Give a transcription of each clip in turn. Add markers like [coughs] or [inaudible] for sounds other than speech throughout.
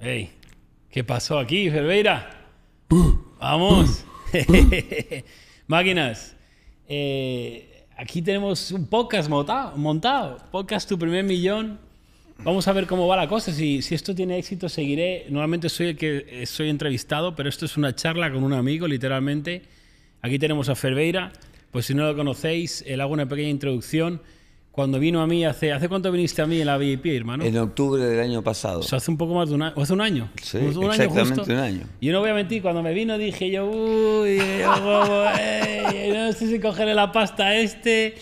Hey, ¿qué pasó aquí, Ferreira? Vamos. [laughs] Máquinas. Eh, aquí tenemos un podcast montado, Podcast tu primer millón. Vamos a ver cómo va la cosa. Si, si esto tiene éxito, seguiré. Normalmente soy el que eh, soy entrevistado, pero esto es una charla con un amigo, literalmente. Aquí tenemos a Ferreira. Pues si no lo conocéis, le hago una pequeña introducción cuando vino a mí hace... ¿Hace cuánto viniste a mí en la VIP, hermano? En octubre del año pasado. O sea, hace un poco más de un año. hace un año. Sí, exactamente pues un año. Yo no voy a mentir, cuando me vino dije yo, uy, yo, no sé si cogeré la pasta a este.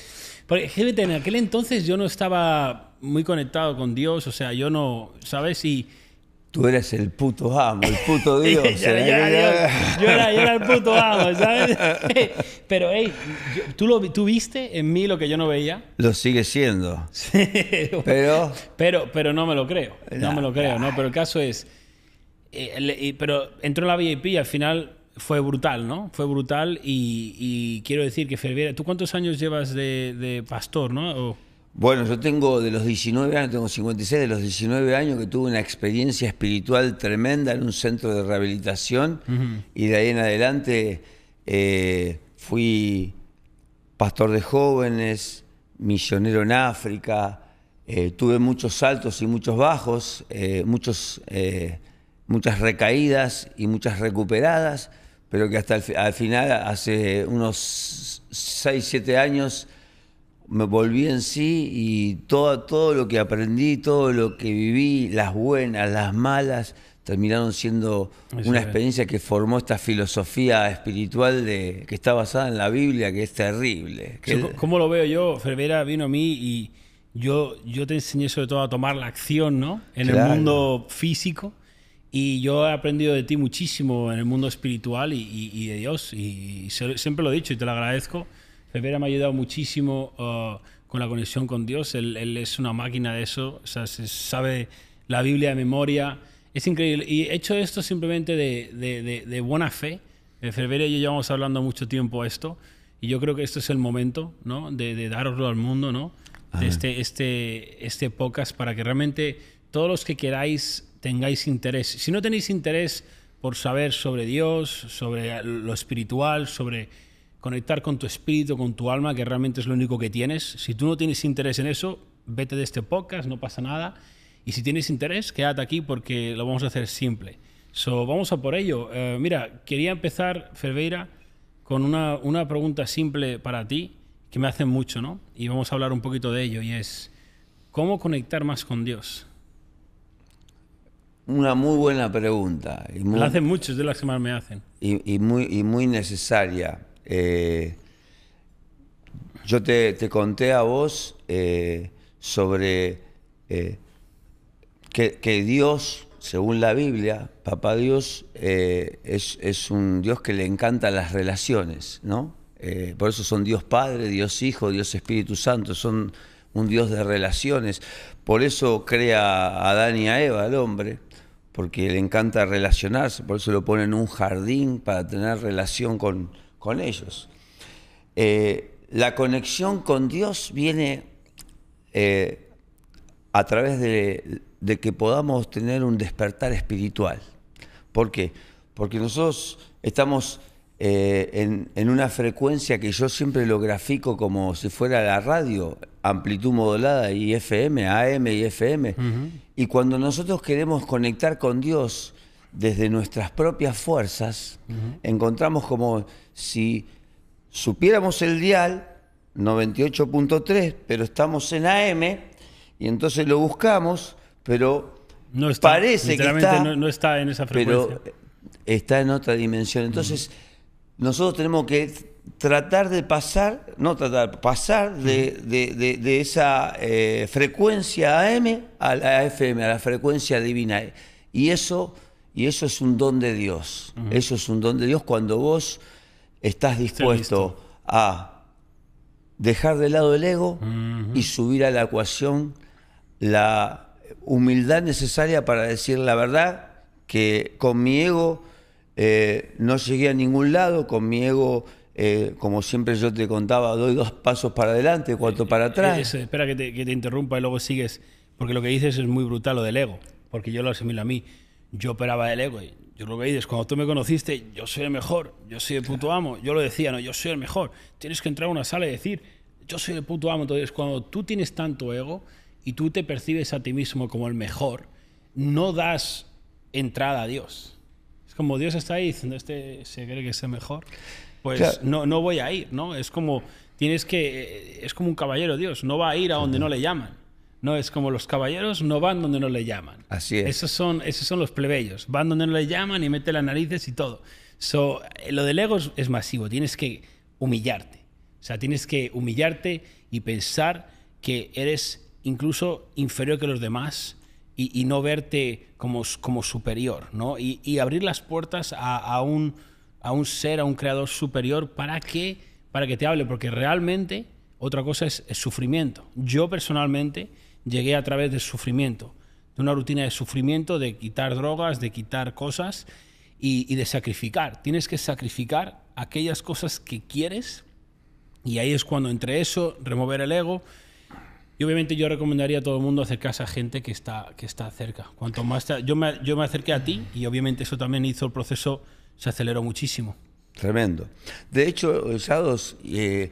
Porque, gente, en aquel entonces yo no estaba muy conectado con Dios, o sea, yo no, ¿sabes? Y tú eres el puto amo, el puto [laughs] Dios. ¿eh? [laughs] yo, era, el puto amo, ¿sabes? [laughs] Pero, hey, ¿tú, lo, viste en mí lo que yo no veía. Lo sigue siendo. Pero... pero, pero no me lo creo. No, me lo creo, ¿no? Pero el caso es. Eh, pero entró en la VIP y al final fue brutal, ¿no? Fue brutal y, quiero decir que Ferviera. ¿Tú cuántos años llevas de, pastor, no? Bueno, yo tengo de los 19 años, tengo 56, de los 19 años que tuve una experiencia espiritual tremenda en un centro de rehabilitación y de ahí en adelante eh, fui pastor de jóvenes, millonero en África, eh, tuve muchos altos y muchos bajos, eh, muchos, muchas recaídas y muchas recuperadas, pero que hasta al final, hace unos 6, 7 años, me volví en sí y todo, todo lo que aprendí, todo lo que viví, las buenas, las malas, terminaron siendo una experiencia que formó esta filosofía espiritual de, que está basada en la Biblia, que es terrible. ¿Cómo lo veo yo? Fervera vino a mí y yo, yo te enseñé sobre todo a tomar la acción ¿no? en el mundo físico y yo he aprendido de ti muchísimo en el mundo espiritual y, de Dios y siempre lo he dicho y te lo agradezco me ha ayudado muchísimo uh, con la conexión con Dios. Él, es una máquina de eso. O sea, se sabe la Biblia de memoria. Es increíble. Y he hecho esto simplemente de, buena fe. Ferbera y yo llevamos hablando mucho tiempo esto. Y yo creo que este es el momento, ¿no? De, daroslo al mundo, ¿no? De este, este, este podcast para que realmente todos los que queráis tengáis interés. Si no tenéis interés por saber sobre Dios, sobre lo espiritual, sobre conectar con tu espíritu, con tu alma, que realmente es lo único que tienes. Si tú no tienes interés en eso, vete de este podcast, no pasa nada. Y si tienes interés, quédate aquí porque lo vamos a hacer simple. So, vamos a por ello. Eh, mira, quería empezar, Ferveira, con una, una, pregunta simple para ti que me hacen mucho, ¿no? Y vamos a hablar un poquito de ello, y es, ¿cómo conectar más con Dios? Una muy buena pregunta. Y la hacen muchos de las que más me hacen. Y, y, muy, y muy necesaria. Eh, yo te, conté a vos eh, sobre eh, que, Dios, según la Biblia, Papá Dios es, un Dios que le encanta las relaciones, ¿no? por eso son Dios Padre, Dios Hijo, Dios Espíritu Santo, son un Dios de relaciones. Por eso crea a Adán y a Eva, al hombre, porque le encanta relacionarse, por eso lo pone en un jardín para tener relación con, con ellos. Eh, la conexión con Dios viene eh, a través de, que podamos tener un despertar espiritual. ¿Por qué? Porque nosotros estamos eh, en, una frecuencia que yo siempre lo grafico como si fuera la radio, amplitud modulada y FM, AM y FM. Y cuando nosotros queremos conectar con Dios, desde nuestras propias fuerzas, encontramos como si supiéramos el dial 98.3, pero estamos en AM y entonces lo buscamos, pero parece que está, no, está en esa frecuencia. está en otra dimensión. Entonces, nosotros tenemos que tratar de pasar, no tratar, pasar de, esa eh, frecuencia AM a la FM, a la frecuencia divina. Y eso y eso es un don de Dios. Eso es un don de Dios cuando vos estás dispuesto a dejar de lado el ego y subir a la ecuación la humildad necesaria para decir la verdad, que con mi ego eh, no llegué a ningún lado, con mi ego eh, como siempre yo te contaba, doy dos pasos para adelante, cuatro eh, para atrás. espera que te, que te, interrumpa y luego sigues, porque lo que dices es muy brutal lo del ego, porque yo lo asimilo a mí yo operaba el ego. Y yo lo que dices, cuando tú me conociste, yo soy el mejor, yo soy el puto amo. Yo lo decía, no, yo soy el mejor. Tienes que entrar a una sala y decir, yo soy el puto amo. Entonces, cuando tú tienes tanto ego y tú te percibes a ti mismo como el mejor, no das entrada a Dios. Es como Dios está ahí diciendo, este se cree que es el mejor. Pues no, no voy a ir, ¿no? Es como, tienes que, eh, es como un caballero Dios, no va a ir a donde no le llaman. No es como los caballeros no van donde no le llaman. Así es. Esos son, esos son los plebeyos. Van donde no le llaman y mete las narices y todo. Eh, lo del ego es, masivo. Tienes que humillarte. O sea, tienes que humillarte y pensar que eres incluso inferior que los demás y, no verte como, como superior, ¿no? Y, abrir las puertas a, un, ser, a un creador superior para que, para que te hable, porque realmente otra cosa es sufrimiento. Yo personalmente llegué a través del sufrimiento, de una rutina de sufrimiento, de quitar drogas, de quitar cosas y, de sacrificar. Tienes que sacrificar aquellas cosas que quieres y ahí es cuando entre eso, remover el ego. Y obviamente yo recomendaría a todo el mundo acercarse a gente que está, que está cerca. Cuanto más yo, me, yo me acerqué a ti y obviamente eso también hizo el proceso, se aceleró muchísimo. Tremendo. De hecho, Sados, eh,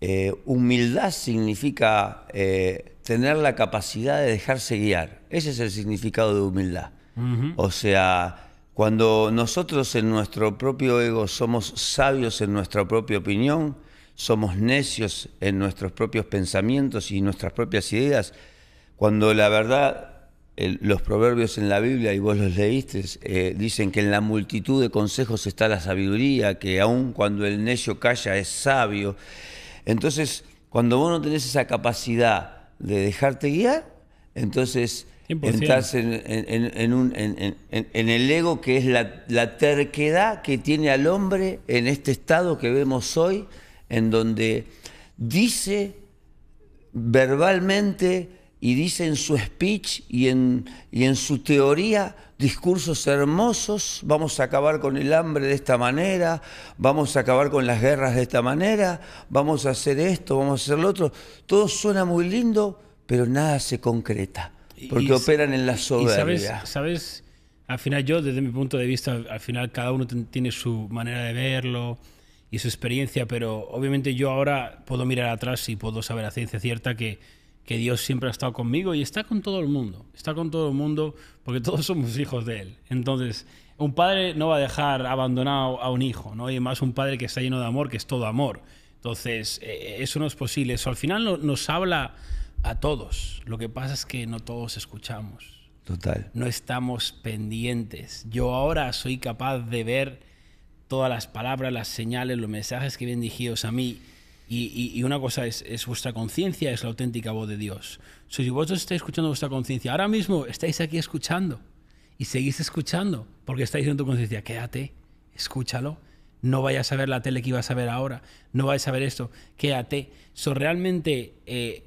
eh, humildad significa eh, tener la capacidad de dejarse guiar. Ese es el significado de humildad. O sea, cuando nosotros en nuestro propio ego somos sabios en nuestra propia opinión, somos necios en nuestros propios pensamientos y nuestras propias ideas, cuando la verdad, los proverbios en la Biblia, y vos los leíste, eh, dicen que en la multitud de consejos está la sabiduría, que aun cuando el necio calla es sabio. Entonces, cuando vos no tenés esa capacidad, de dejarte guiar, entonces 100%. en, en, el ego que es la, la, terquedad que tiene al hombre en este estado que vemos hoy, en donde dice verbalmente y dice en su speech y en, en su teoría discursos hermosos, vamos a acabar con el hambre de esta manera, vamos a acabar con las guerras de esta manera, vamos a hacer esto, vamos a hacer lo otro. Todo suena muy lindo, pero nada se concreta, porque operan en la soberbia. Y sabes, sabes, al final yo, desde mi punto de vista, al final cada uno tiene su manera de verlo y su experiencia, pero obviamente yo ahora puedo mirar atrás y puedo saber a ciencia cierta que que Dios siempre ha estado conmigo y está con todo el mundo. Está con todo el mundo porque todos [laughs] somos hijos de Él. Entonces, un padre no va a dejar abandonado a un hijo, ¿no? Y más un padre que está lleno de amor, que es todo amor. Entonces, eh, eh, eso no es posible. Eso al final nos habla a todos. Lo que pasa es que no todos escuchamos. Total. No estamos pendientes. Yo ahora soy capaz de ver todas las palabras, las señales, los mensajes que vienen dirigidos a mí y, una cosa es, es vuestra conciencia, es la auténtica voz de Dios. si vosotros estáis escuchando vuestra conciencia, ahora mismo estáis aquí escuchando y seguís escuchando porque estáis en tu conciencia, quédate, escúchalo. No vayas a ver la tele que ibas a ver ahora, no vayas a ver esto, quédate. So, realmente eh,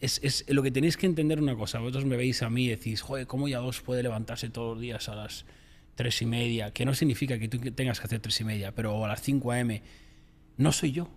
es, lo que tenéis que entender una cosa. Vosotros me veis a mí y decís, joder, ¿cómo ya vos puede levantarse todos los días a las tres y media? Que no significa que tú tengas que hacer tres y media, pero a las 5 a.m. No soy yo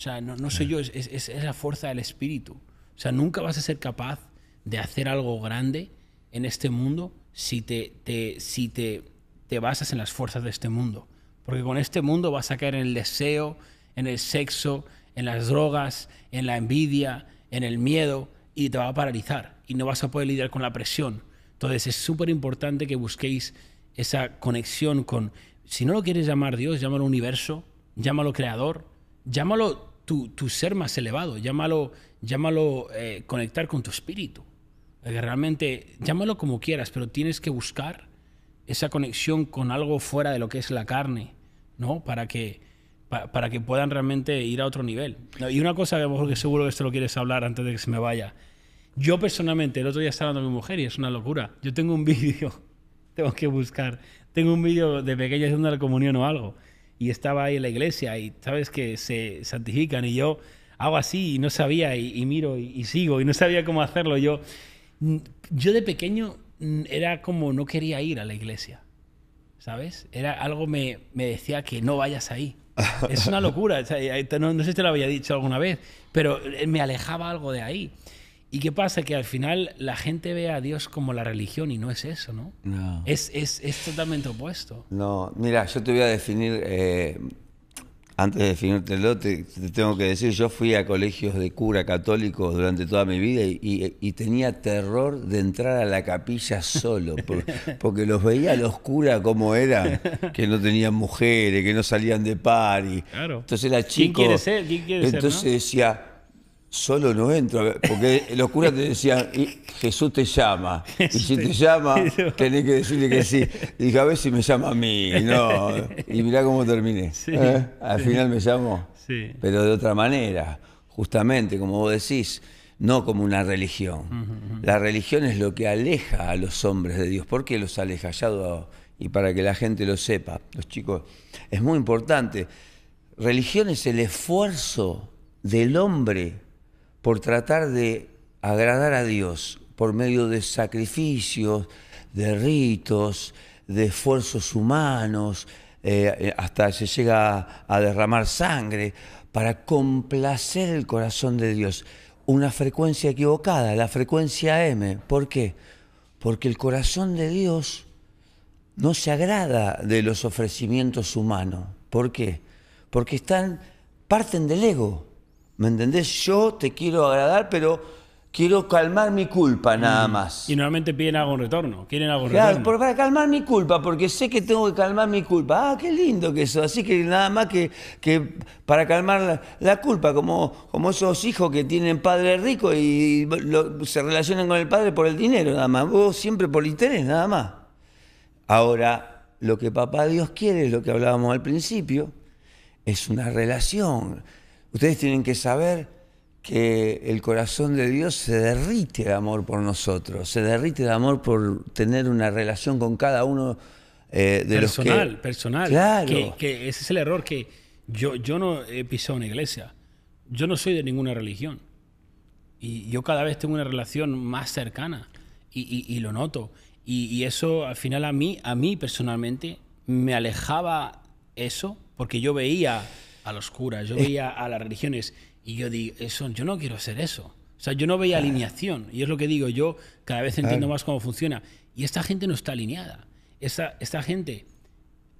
o sea, no, soy yo, es, es, la fuerza del espíritu. O sea, nunca vas a ser capaz de hacer algo grande en este mundo si te, te, si te, te basas en las fuerzas de este mundo. Porque con este mundo vas a caer en el deseo, en el sexo, en las drogas, en la envidia, en el miedo, y te va a paralizar y no vas a poder lidiar con la presión. Entonces es súper importante que busquéis esa conexión con, si no lo quieres llamar Dios, llámalo universo, llámalo creador, llámalo tu, ser más elevado, llámalo, llámalo eh, conectar con tu espíritu. Eh, realmente, llámalo como quieras, pero tienes que buscar esa conexión con algo fuera de lo que es la carne, ¿no? Para que, para que puedan realmente ir a otro nivel. Y una cosa, que seguro que esto lo quieres hablar antes de que se me vaya. Yo personalmente, el otro día estaba hablando con mi mujer y es una locura. Yo tengo un [laughs] vídeo, tengo que buscar, tengo un vídeo de pequeña haciendo la comunión o algo y estaba ahí en la iglesia y sabes que se santifican y yo hago así y no sabía y, miro y, sigo y no sabía cómo hacerlo. Yo, yo de pequeño era como no quería ir a la iglesia, ¿sabes? Era algo me, me decía que no vayas ahí. Es una locura, eh, no sé si te lo había dicho alguna vez, pero eh, me alejaba algo de ahí. ¿Y qué pasa? Que al final la gente ve a Dios como la religión y no es eso, ¿no? No. Es, totalmente opuesto. No, mira, yo te voy a definir, eh, antes de definirte te, te tengo que decir, yo fui a colegios de cura católicos durante toda mi vida y, tenía terror de entrar a la capilla solo, [laughs] porque los veía a los curas como eran, que no tenían mujeres, que no salían de par. claro. Entonces era chico. ¿Quién quiere ser? ¿Quién quiere entonces ser, ¿no? decía solo no entro, porque los curas te decían, Jesús te llama, y si te llama, [laughs] tenés que decirle que sí. dije, a ver si me llama a mí, no. Y mirá cómo terminé. [laughs] ¿eh? Al final me llamó, pero de otra manera, justamente, como vos decís, no como una religión. La religión es lo que aleja a los hombres de Dios. ¿Por qué los aleja? Ya y para que la gente lo sepa, los chicos, es muy importante. Religión es el esfuerzo del hombre por tratar de agradar a Dios por medio de sacrificios, de ritos, de esfuerzos humanos, eh, hasta se llega a, derramar sangre para complacer el corazón de Dios. Una frecuencia equivocada, la frecuencia M. ¿Por qué? Porque el corazón de Dios no se agrada de los ofrecimientos humanos. ¿Por qué? Porque están, parten del ego. ¿Me entendés? Yo te quiero agradar, pero quiero calmar mi culpa nada mm. más. Y normalmente piden algo en retorno, quieren algo en retorno. Claro, para calmar mi culpa, porque sé que tengo que calmar mi culpa. Ah, qué lindo que eso. Así que nada más que, que para calmar la, culpa, como, como esos hijos que tienen padre rico y se relacionan con el padre por el dinero, nada más. Vos siempre por interés, nada más. Ahora, lo que papá Dios quiere, lo que hablábamos al principio, es una relación Ustedes tienen que saber que el corazón de Dios se derrite de amor por nosotros, se derrite de amor por tener una relación con cada uno eh, de personal, los que... Personal, Claro. Que, ese es el error que yo, yo no he pisado una iglesia, yo no soy de ninguna religión y yo cada vez tengo una relación más cercana y, lo noto. Y, eso al final a mí, a mí personalmente, me alejaba eso porque yo veía a los curas, yo eh. veía a las religiones y yo digo, eso, yo no quiero ser eso. O sea, yo no veía ah. alineación. Y es lo que digo, yo cada vez entiendo ah. más cómo funciona. Y esta gente no está alineada. Esta, esta gente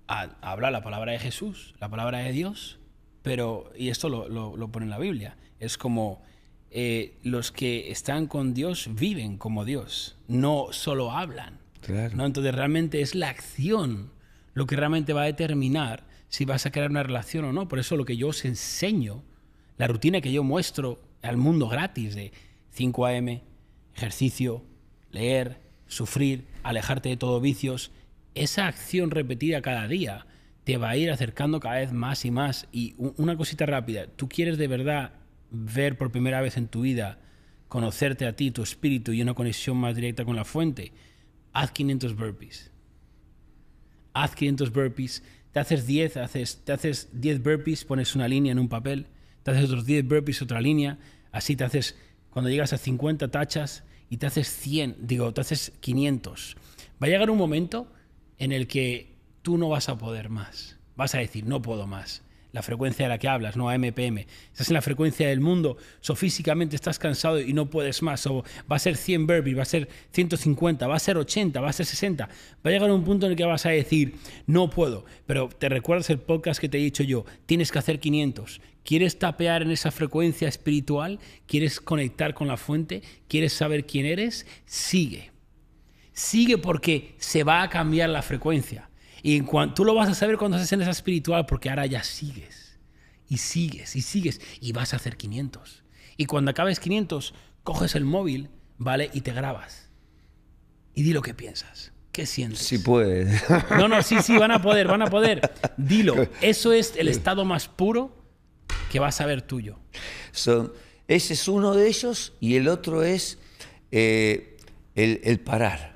habla la palabra de Jesús, la palabra de Dios, pero, y esto lo, pone en la Biblia, es como eh, los que están con Dios viven como Dios, no solo hablan. ¿no? Entonces realmente es la acción lo que realmente va a determinar si vas a crear una relación o no. Por eso lo que yo os enseño, la rutina que yo muestro al mundo gratis de 5 a.m., ejercicio, leer, sufrir, alejarte de todos vicios, esa acción repetida cada día te va a ir acercando cada vez más y más. Y una cosita rápida, tú quieres de verdad ver por primera vez en tu vida, conocerte a ti, tu espíritu y una conexión más directa con la fuente, haz 500 burpees. Haz 500 burpees te haces 10, haces, te haces 10 burpees, pones una línea en un papel, te haces otros 10 burpees, otra línea, así te haces, cuando llegas a 50 tachas y te haces 100, digo, te haces 500. Va a llegar un momento en el que tú no vas a poder más, vas a decir, no puedo más la frecuencia de la que hablas, ¿no? a MPM, Estás en la frecuencia del mundo, so físicamente estás cansado y no puedes más, o va a ser 100 burpees, va a ser 150, va a ser 80, va a ser 60. Va a llegar un punto en el que vas a decir, no puedo, pero te recuerdas el podcast que te he dicho yo, tienes que hacer 500. ¿Quieres tapear en esa frecuencia espiritual? ¿Quieres conectar con la fuente? ¿Quieres saber quién eres? Sigue. Sigue porque se va a cambiar la frecuencia y tú lo vas a saber cuando haces en esa espiritual porque ahora ya sigues y sigues y sigues y vas a hacer 500. Y cuando acabes 500, coges el móvil, ¿vale? Y te grabas. Y di lo que piensas. ¿Qué sientes? Si puedes. [laughs] No, no, sí, sí, van a poder, van a poder. Dilo. Eso es el estado más puro que vas a ver tuyo. So, ese es uno de ellos y el otro es eh, el parar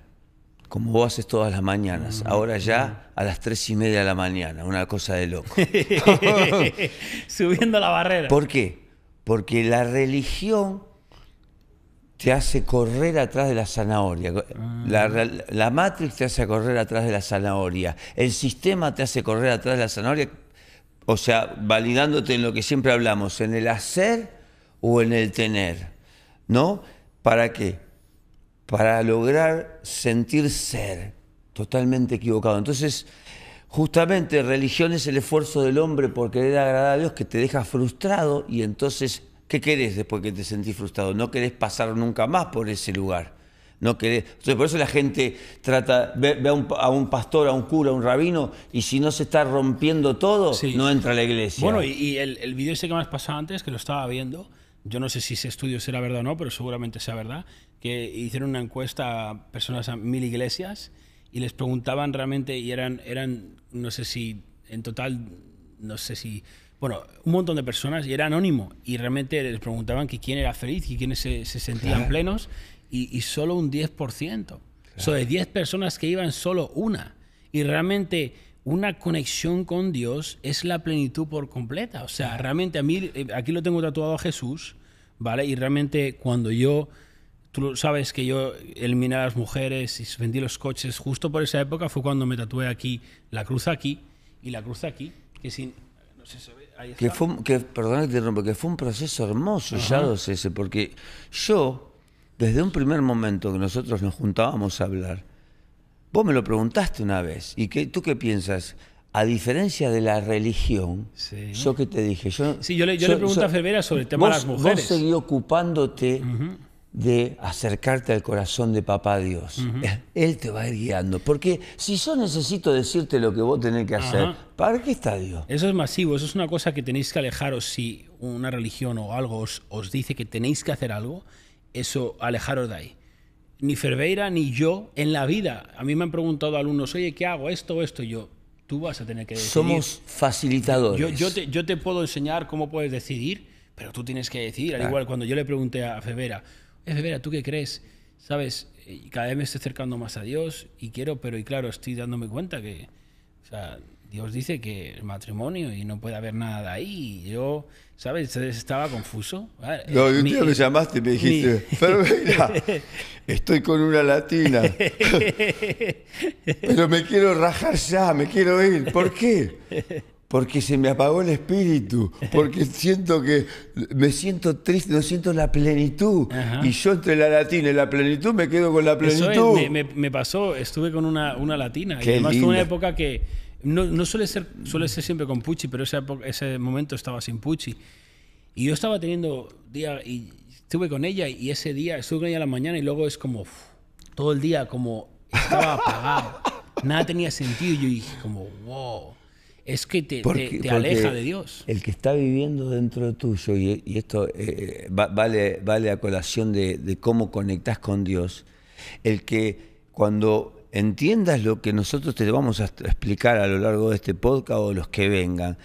como vos haces todas las mañanas. Mm. Ahora ya a las tres y media de la mañana, una cosa de loco. [laughs] Subiendo la barrera. ¿Por qué? Porque la religión te hace correr atrás de la zanahoria. Ah. La, la, Matrix te hace correr atrás de la zanahoria. El sistema te hace correr atrás de la zanahoria. O sea, validándote en lo que siempre hablamos, en el hacer o en el tener. ¿No? ¿Para qué? para lograr sentir ser. Totalmente equivocado. Entonces, justamente religión es el esfuerzo del hombre por querer agradar a Dios que te deja frustrado y entonces, ¿qué querés después que te sentís frustrado? No querés pasar nunca más por ese lugar. No querés. Entonces, por eso la gente trata, ve, a, un, pastor, a un cura, a un rabino, y si no se está rompiendo todo, no entra a la iglesia. Bueno, y, el, el, video ese que me has pasado antes, que lo estaba viendo, yo no sé si ese estudio será verdad o no, pero seguramente sea verdad, que hicieron una encuesta a personas a mil iglesias y les preguntaban realmente y eran, eran no sé si en total, no sé si, bueno, un montón de personas y era anónimo y realmente les preguntaban que quién era feliz y quiénes se, se sentían plenos y, solo un 10%. O sea, de 10 personas que iban solo una y realmente una conexión con Dios es la plenitud por completa. O sea, realmente a mí, eh, aquí lo tengo tatuado a Jesús, ¿vale? Y realmente cuando yo tú sabes que yo eliminé a las mujeres y vendí los coches. Justo por esa época fue cuando me tatué aquí la cruz aquí y la cruz aquí, que sin. Que fue, que, que fue un proceso hermoso, ya lo sé, porque yo, desde un primer momento que nosotros nos juntábamos a hablar, vos me lo preguntaste una vez, ¿y que tú qué piensas? A diferencia de la religión, yo que te dije, yo... Sí, yo le, pregunté a Ferbera sobre el tema de las mujeres. Vos seguí ocupándote de acercarte al corazón de papá Dios. Eh, Él te va a ir guiando. Porque si yo necesito decirte lo que vos tenés que hacer, ¿para qué está Dios? Eso es masivo, eso es una cosa que tenéis que alejaros si una religión o algo os, dice que tenéis que hacer algo, eso alejaros de ahí. Ni Ferveira ni yo en la vida. A mí me han preguntado alumnos, oye, ¿qué hago? Esto, o esto, yo. Tú vas a tener que decidir. Somos facilitadores. Yo, yo, te, puedo enseñar cómo puedes decidir, pero tú tienes que decidir. Al igual, cuando yo le pregunté a Ferveira, es de ver tú qué crees, ¿sabes? cada vez me estoy acercando más a Dios y quiero, pero y claro, estoy dándome cuenta que, Dios dice que el matrimonio y no puede haber nada ahí. Y yo, ¿sabes? Estaba confuso. Ah, eh, no, un día me llamaste y me dijiste, [laughs] pero mira, estoy con una latina, [laughs] pero me quiero rajar ya, me quiero ir. ¿Por qué? porque se me apagó el espíritu, porque [laughs] siento que me siento triste, no siento la plenitud. Y yo entre la latina y la plenitud me quedo con la plenitud. Eso me, pasó, estuve con una, una latina. y además fue una época que no, no, suele, ser, suele ser siempre con Pucci, pero ese momento estaba sin Pucci. Y yo estaba teniendo día y estuve con ella y ese día estuve con ella a la mañana y luego es como todo el día como estaba apagado. [laughs] Nada tenía sentido. y Yo dije como, wow es que te, aleja de Dios. El que está viviendo dentro de tuyo, y, esto eh, vale, vale a colación de, cómo conectas con Dios, el que cuando entiendas lo que nosotros te vamos a explicar a lo largo de este podcast o los que vengan,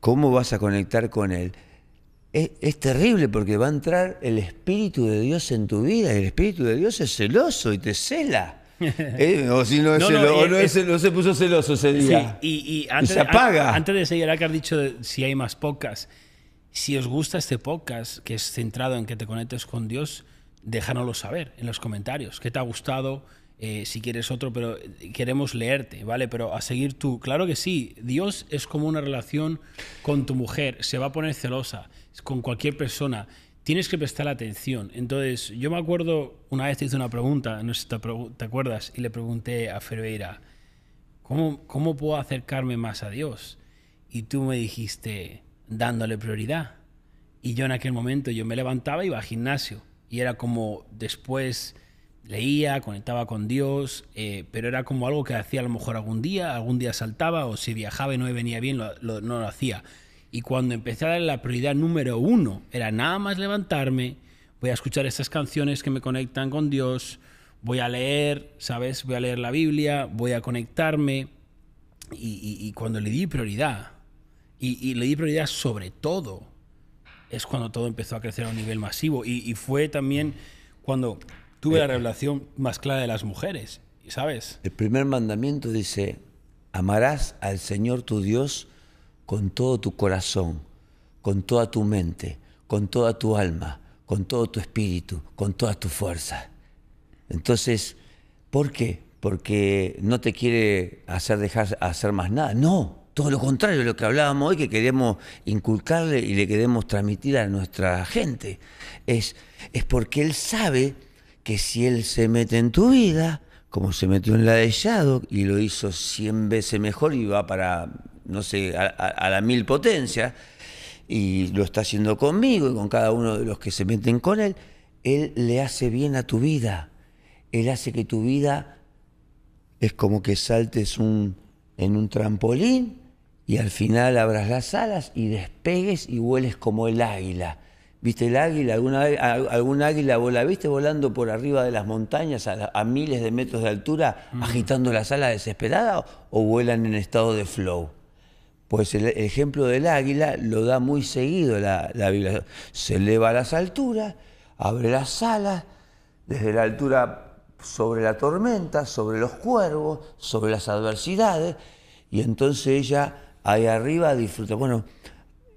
cómo vas a conectar con Él, es, es terrible porque va a entrar el Espíritu de Dios en tu vida, y el Espíritu de Dios es celoso y te cela. [laughs] Eh, o si no, se puso celoso ese día. y, se apaga. antes de seguir, acá has dicho si hay más pocas. Si os gusta este podcast, que es centrado en que te conectes con Dios, déjanoslo saber en los comentarios. ¿Qué te ha gustado? Eh, si quieres otro, pero eh, queremos leerte, ¿vale? Pero a seguir tú. Claro que sí, Dios es como una relación con tu mujer, se va a poner celosa con cualquier persona tienes que prestar atención. Entonces, yo me acuerdo, una vez te hice una pregunta, no sé si te acuerdas, y le pregunté a Ferreira, ¿cómo, ¿cómo puedo acercarme más a Dios? Y tú me dijiste, dándole prioridad. Y yo en aquel momento, yo me levantaba y iba al gimnasio. Y era como, después leía, conectaba con Dios, eh, pero era como algo que hacía a lo mejor algún día, algún día saltaba, o si viajaba y no me venía bien, no lo hacía. Y cuando empecé a darle la prioridad número uno, era nada más levantarme, voy a escuchar estas canciones que me conectan con Dios, voy a leer, ¿sabes? Voy a leer la Biblia, voy a conectarme. Y, cuando le di prioridad, y, y, le di prioridad sobre todo, es cuando todo empezó a crecer a un nivel masivo. Y, fue también cuando tuve la eh, revelación más clara de las mujeres, ¿sabes? El primer mandamiento dice, amarás al Señor tu Dios con todo tu corazón, con toda tu mente, con toda tu alma, con todo tu espíritu, con toda tu fuerza. Entonces, ¿por qué? Porque no te quiere hacer dejar hacer más nada. No, todo lo contrario lo que hablábamos hoy, que queremos inculcarle y le queremos transmitir a nuestra gente. Es, es porque Él sabe que si Él se mete en tu vida, como se metió en la de Shadow y lo hizo 100 veces mejor y va para no sé, a, la mil potencia, y lo está haciendo conmigo y con cada uno de los que se meten con él, él le hace bien a tu vida. Él hace que tu vida es como que saltes un, en un trampolín y al final abras las alas y despegues y vueles como el águila. ¿Viste el águila? ¿Alguna, ¿Algún águila vola? viste volando por arriba de las montañas a, miles de metros de altura, mm. agitando las alas desesperada o vuelan en estado de flow? Pues el, ejemplo del águila lo da muy seguido la, Biblia. Se eleva a las alturas, abre las alas, desde la altura sobre la tormenta, sobre los cuervos, sobre las adversidades, y entonces ella ahí arriba disfruta. Bueno,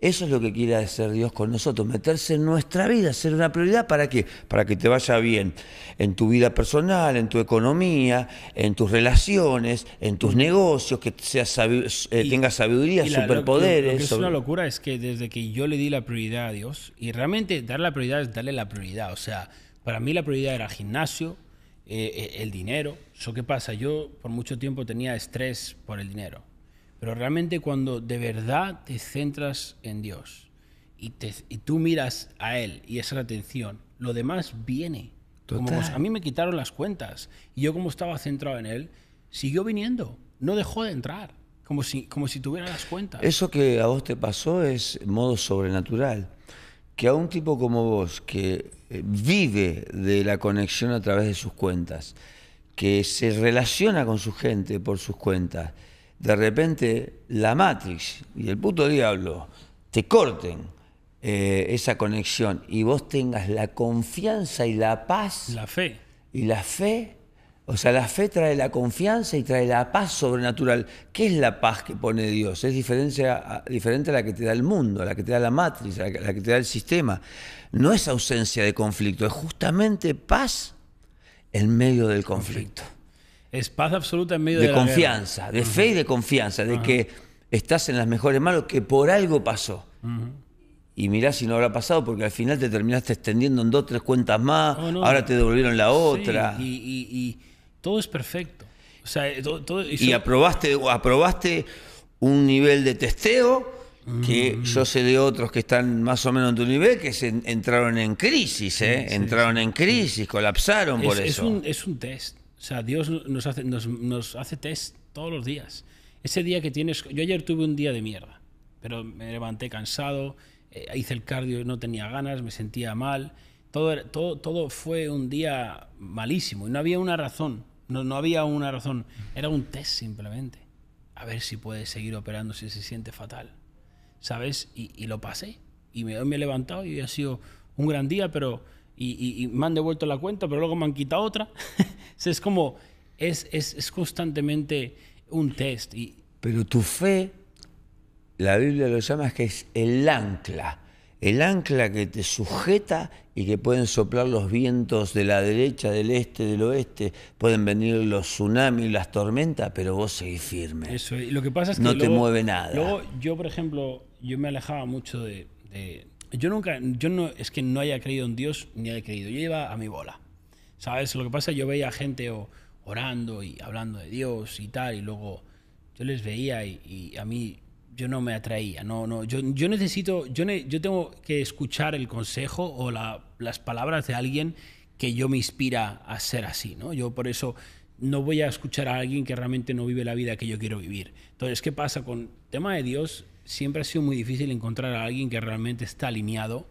eso es lo que quiere hacer Dios con nosotros, meterse en nuestra vida, ser una prioridad. ¿Para qué? Para que te vaya bien en tu vida personal, en tu economía, en tus relaciones, en tus negocios, que seas eh, tengas sabiduría, superpoderes. Lo es una locura es que desde que yo le di la prioridad a Dios, y realmente dar la prioridad es darle la prioridad. O sea, para mí la prioridad era gimnasio, eh, eh, el dinero. qué pasa? Yo por mucho tiempo tenía estrés por el dinero. Pero realmente cuando de verdad te centras en Dios y, y tú miras a Él y esa atención, lo demás viene. a mí me quitaron las cuentas y yo como estaba centrado en Él, siguió viniendo, no dejó de entrar, como como si tuviera las cuentas. Eso que a vos te pasó es modo sobrenatural, que a un tipo como vos, que eh, vive de la conexión a través de sus cuentas, que se relaciona con su gente por sus cuentas, de repente la Matrix y el puto diablo te corten eh, esa conexión y vos tengas la confianza y la paz. La fe. Y la fe, o sea, la fe trae la confianza y trae la paz sobrenatural. ¿Qué es la paz que pone Dios? Es diferencia, diferente a la que te da el mundo, a la que te da la Matrix, a la que te da el sistema. No es ausencia de conflicto, es justamente paz en medio del conflicto. Es paz absoluta en medio de, de confianza, de fe y de confianza, de que estás en las mejores manos, que por algo pasó. Y mirá si no habrá pasado, porque al final te terminaste extendiendo en dos, tres cuentas más, oh, ahora te devolvieron la otra. y, todo es perfecto. Eh, y, aprobaste, aprobaste un nivel de testeo que mm. yo sé de otros que están más o menos en tu nivel, que se entraron en crisis, ¿eh? entraron en crisis, mm. colapsaron por eso. Es un, es un test. O sea, Dios nos hace, nos, hace test todos los días. Ese día que tienes... Yo ayer tuve un día de mierda, pero me levanté cansado, eh, hice el cardio y no tenía ganas, me sentía mal. Todo, todo, todo fue un día malísimo y no había una razón. No, había una razón. Era un test simplemente. A ver si puede seguir operando si se siente fatal. ¿Sabes? Y, lo pasé. Y me, me he levantado y ha sido un gran día, pero y, me han devuelto la cuenta, pero luego me han quitado otra. [laughs] es como, es, es, constantemente un test. Y... Pero tu fe, la Biblia lo llama que es el ancla, el ancla que te sujeta y que pueden soplar los vientos de la derecha, del este, del oeste, pueden venir los tsunamis, las tormentas, pero vos seguís firme. Eso, y lo que pasa es que no te mueve nada. yo, por ejemplo, yo me alejaba mucho de, yo nunca, yo no, es que no haya creído en Dios ni haya creído, yo iba a mi bola. ¿Sabes? Lo que pasa, yo veía gente orando y hablando de Dios y tal, y luego yo les veía y, a mí yo no me atraía, no, no, yo, necesito, yo, yo tengo que escuchar el consejo o las palabras de alguien que yo me inspira a ser así, ¿no? Yo por eso no voy a escuchar a alguien que realmente no vive la vida que yo quiero vivir. Entonces, ¿qué pasa con el tema de Dios? siempre ha sido muy difícil encontrar a alguien que realmente está alineado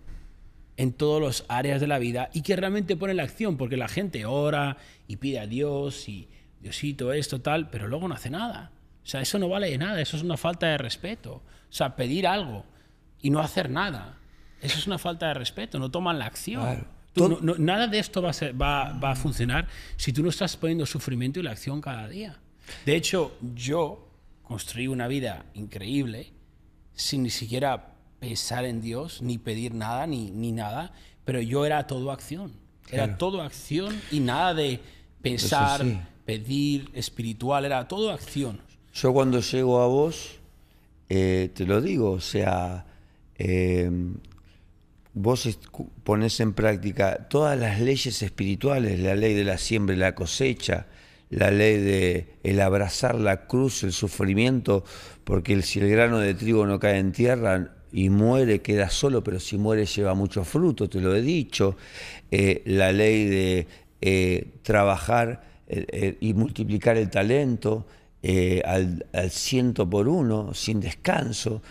en todas las áreas de la vida y que realmente pone la acción, porque la gente ora y pide a Dios y Diosito esto, tal, pero luego no hace nada. O sea, eso no vale nada, eso es una falta de respeto. O sea, pedir algo y no hacer nada, eso es una falta de respeto, no toman la acción. nada de esto va va a funcionar si tú no estás poniendo sufrimiento y la acción cada día. De hecho, yo construí una vida increíble sin ni siquiera pensar en Dios, ni pedir nada, ni, nada, pero yo era todo acción. Era todo acción y nada de pensar, pedir, espiritual, era todo acción. Yo cuando llego a vos, eh, te lo digo, o sea, em, vos pones en práctica todas las leyes espirituales, la ley de la siembra y la cosecha, la ley de el abrazar la cruz, el sufrimiento, porque si el grano de trigo no cae en tierra y muere, queda solo, pero si muere lleva mucho fruto, te lo he dicho. Eh, la ley de eh, trabajar y multiplicar el talento eh, al, al ciento por uno, sin descanso.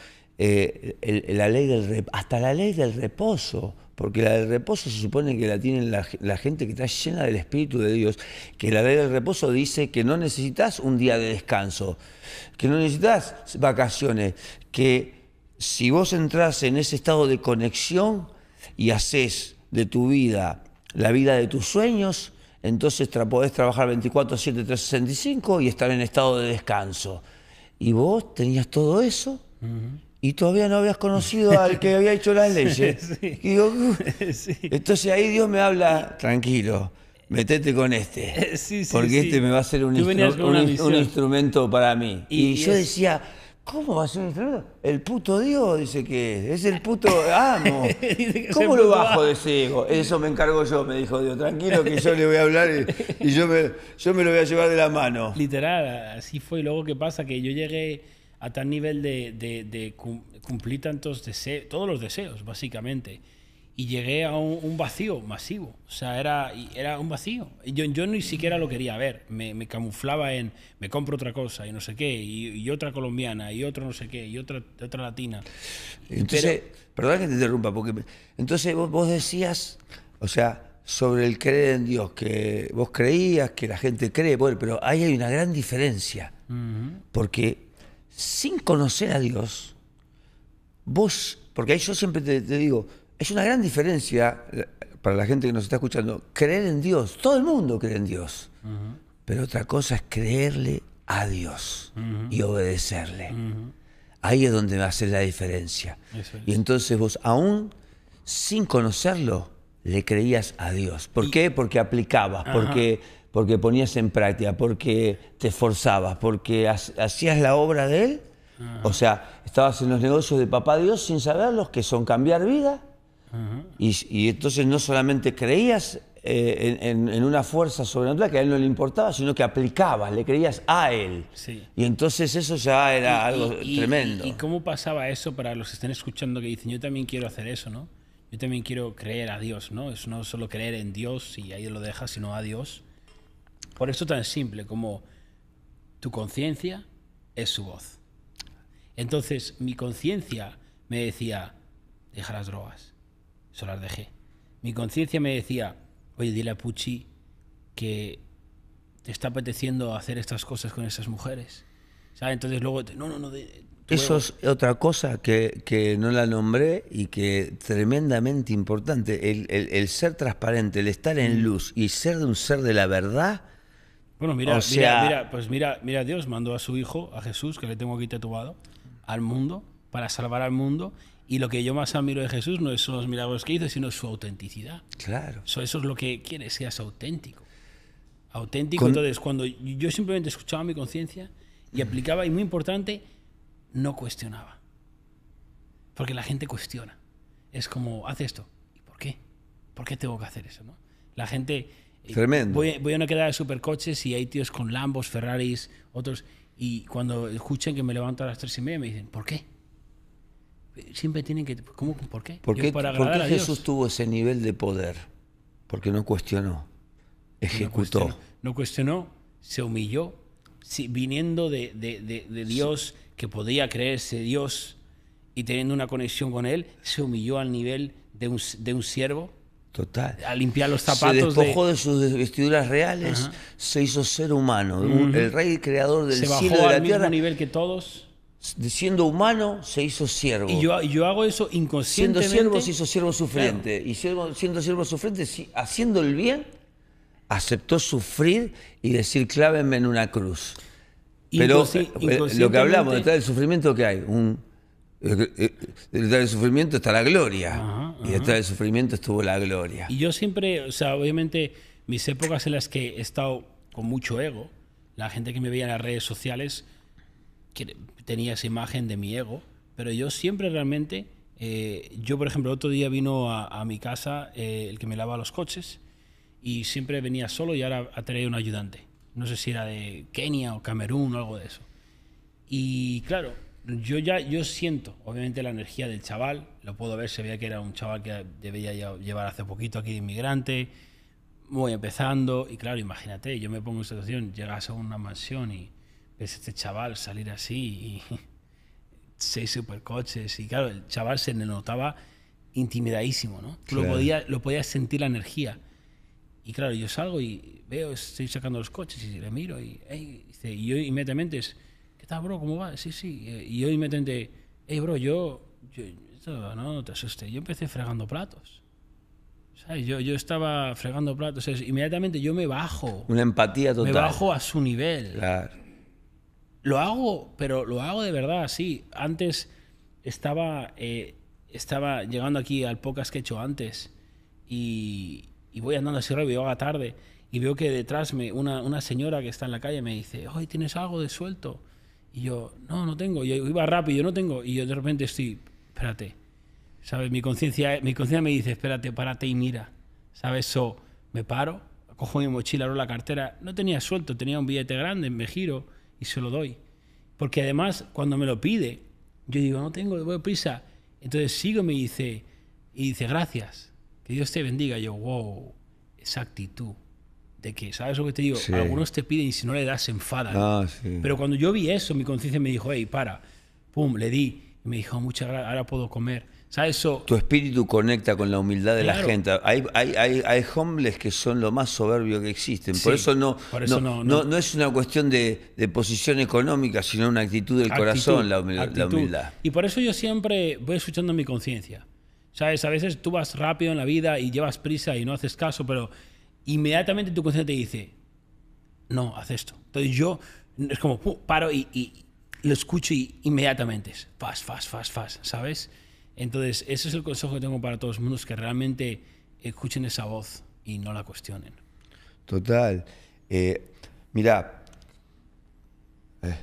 Eh, la ley del, hasta la ley del reposo, porque la del reposo se supone que la tiene la, gente que está llena del Espíritu de Dios, que la ley del reposo dice que no necesitas un día de descanso, que no necesitas vacaciones, que si vos entras en ese estado de conexión y haces de tu vida la vida de tus sueños, entonces podés trabajar 24, 7, 365 y estar en estado de descanso. Y vos tenías todo eso y todavía no habías conocido al que había hecho las [laughs] leyes. Y [laughs] Entonces ahí Dios me habla, tranquilo, metete con este, [laughs] porque este me va a ser un, instrumento para mí. Y, yo decía, ¿cómo va a ser un instrumento? El puto Dios dice que es, el puto amo. ¿Cómo lo bajo de ese ego? Eso me encargo yo, me dijo Dios, tranquilo que yo le voy a hablar y, yo, me, yo me lo voy a llevar de la mano. Literal, así fue. Luego, ¿qué pasa? Que yo llegué a tal nivel de, cumplir tantos deseos, todos los deseos, básicamente. Y llegué a un, vacío masivo. O sea, era, era un vacío. Yo, yo ni siquiera lo quería ver. Me, camuflaba en, me compro otra cosa y no sé qué, y, otra colombiana, y otro no sé qué, y otra, otra latina. Entonces, perdón que te interrumpa, porque entonces vos, decías, o sea, sobre el creer en Dios, que vos creías, que la gente cree, bueno, pero ahí hay una gran diferencia, porque sin conocer a Dios, vos, porque ahí yo siempre te, digo, es una gran diferencia eh, para la gente que nos está escuchando, creer en Dios, todo el mundo cree en Dios, pero otra cosa es creerle a Dios y obedecerle. Ahí es donde va a ser la diferencia. Y entonces vos, aún sin conocerlo, le creías a Dios. ¿Por qué? Porque aplicabas, porque porque ponías en práctica, porque te esforzabas, porque hacías la obra de Él. Ah. O sea, estabas en los negocios de papá Dios sin saberlos, que son cambiar vida. y, entonces no solamente creías eh, en, una fuerza sobrenatural que a él no le importaba, sino que aplicabas, le creías a él. Y entonces eso ya era algo tremendo. Y, cómo pasaba eso para los que estén escuchando que dicen, yo también quiero hacer eso, ¿no? Yo también quiero creer a Dios, ¿no? Es no solo creer en Dios y ahí lo dejas, sino a Dios. Por eso tan simple como tu conciencia es su voz. Entonces mi conciencia me decía, deja las drogas. Eso las dejé. Mi conciencia me decía, oye, dile a Pucci que te está apeteciendo hacer estas cosas con esas mujeres. Entonces luego, no, no, no. Eso es otra cosa que, no la nombré y que tremendamente importante. El, ser transparente, el estar en mm. luz y ser de un ser de la verdad bueno, mira, mira, pues mira, mira, Dios mandó a su hijo, a Jesús, que le tengo aquí tatuado, al mundo, para salvar al mundo. Y lo que yo más admiro de Jesús no son los milagros que hizo, sino su autenticidad. Claro. Eso, es lo que quiere, seas auténtico. Auténtico. Entonces, cuando yo simplemente escuchaba mi conciencia y aplicaba, y muy importante, no cuestionaba. Porque la gente cuestiona. Es como, ¿hace esto. ¿Y por qué? ¿Por qué tengo que hacer eso? ¿no? La gente Tremendo. Voy, voy a una quedada de supercoches y hay tíos con Lambos, Ferraris, otros. Y cuando escuchan que me levanto a las tres y media, me dicen, ¿por qué? Siempre tienen que. ¿Por qué? ¿Por qué, ¿por qué Jesús tuvo ese nivel de poder? Porque no cuestionó, ejecutó. No cuestionó, se humilló, viniendo de, de, de, Dios, que podía creerse Dios y teniendo una conexión con Él, se humilló al nivel de un, de un siervo Total. A limpiar los zapatos. Se despojó de, sus vestiduras reales, se hizo ser humano. El rey creador del cielo bajó de la al tierra. Mismo nivel que todos? Siendo humano, se hizo siervo. Y yo, yo hago eso inconscientemente. Siendo siervo, se hizo siervo sufriente. Y siendo siervo sufriente, haciendo el bien, aceptó sufrir y decir, clávenme en una cruz. Pero eh, lo que hablamos, detrás del sufrimiento que hay, un Detrás eh, del sufrimiento está la gloria. Y detrás del sufrimiento estuvo la gloria. Y yo siempre, o sea, obviamente, mis épocas en las que he estado con mucho ego, la gente que me veía en las redes sociales tenía esa imagen de mi ego, pero yo siempre realmente, eh, yo por ejemplo, otro día vino a, mi casa eh, el que me lava los coches y siempre venía solo y ahora ha traído un ayudante. No sé si era de Kenia o Camerún o algo de eso. Y claro, yo ya yo siento, obviamente, la energía del chaval, lo puedo ver, se veía que era un chaval que debía llevar hace poquito aquí de inmigrante, muy empezando, y claro, imagínate, yo me pongo en situación, llegas a una mansión y ves a este chaval salir así, y [laughs] seis supercoches, y claro, el chaval se le notaba intimidadísimo, ¿no? Lo, podía, podías sentir la energía. Y claro, yo salgo y veo, estoy sacando los coches y le miro y, y yo inmediatamente es está, bro? ¿Cómo va? Sí, sí. Y hoy me tenté, hey, bro, yo, yo no, no te asustes, yo empecé fregando platos. ¿Sabes? Yo, yo estaba fregando platos. inmediatamente yo me bajo. Una empatía total. Me bajo a su nivel. Claro. Lo hago, pero lo hago de verdad, sí. Antes estaba, eh, estaba llegando aquí al podcast que he hecho antes y, voy andando así rápido, haga tarde y veo que detrás me, una, una señora que está en la calle me dice, hoy tienes algo de suelto. Y yo, no, no tengo. yo iba rápido, yo no tengo. Y yo de repente estoy, espérate. ¿Sabes? Mi conciencia mi conciencia me dice, espérate, párate y mira. ¿Sabes? eso me paro, cojo mi mochila, abro la cartera. No tenía suelto, tenía un billete grande, me giro y se lo doy. Porque además, cuando me lo pide, yo digo, no tengo, voy a prisa. Entonces sigo me dice, y dice, gracias, que Dios te bendiga. yo, wow, esa actitud de que, ¿sabes lo que te digo? Algunos te piden y si no le das se enfadan. Ah, pero cuando yo vi eso, mi conciencia me dijo, hey, para, pum, le di. Y me dijo, muchas gracias, ahora puedo comer. ¿Sabes? eso tu espíritu conecta con la humildad de la gente. Hay, hay, hay, hay, que son lo más soberbio que existen. Por eso, no, eso no, no, es una cuestión de, de, posición económica, sino una actitud del corazón, la, la humildad. Y por eso yo siempre voy escuchando mi conciencia. ¿Sabes? A veces tú vas rápido en la vida y llevas prisa y no haces caso, pero inmediatamente tu conciencia te dice, no, haz esto. Entonces yo es como, paro y, lo escucho y inmediatamente es, fast, fast, fast, fast, ¿sabes? Entonces ese es el consejo que tengo para todos los mundos, que realmente escuchen esa voz y no la cuestionen. Total. Eh, mira, eh,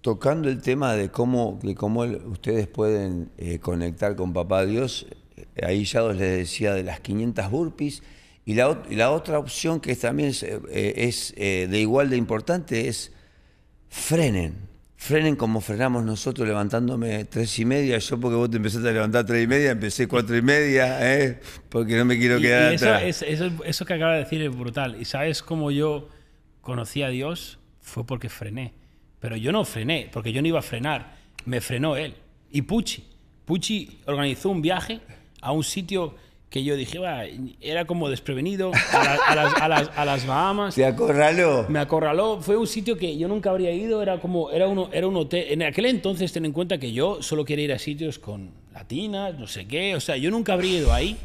tocando el tema de cómo, de cómo ustedes pueden eh, conectar con Papá Dios, ahí ya os les decía de las 500 burpees y la, otra opción que también eh, eh, es, eh, de igual de importante es frenen. Frenen como frenamos nosotros levantándome tres y media. Yo porque vos te empezaste a levantar tres y media, empecé cuatro y media, porque no me quiero quedar eso, eso que acaba de decir es brutal. ¿Y sabes cómo yo conocí a Dios? Fue porque frené. Pero yo no frené, porque yo no iba a frenar. Me frenó él. Y Pucci. Pucci organizó un viaje a un sitio que yo dije, va, era como desprevenido a, las, a, las, Bahamas. ¿Te acorraló? Me acorraló. Fue un sitio que yo nunca habría ido, era como, era, uno, era un hotel. En aquel entonces, ten en cuenta que yo solo quería ir a sitios con latinas, no sé qué, o sea, yo nunca habría ido ahí.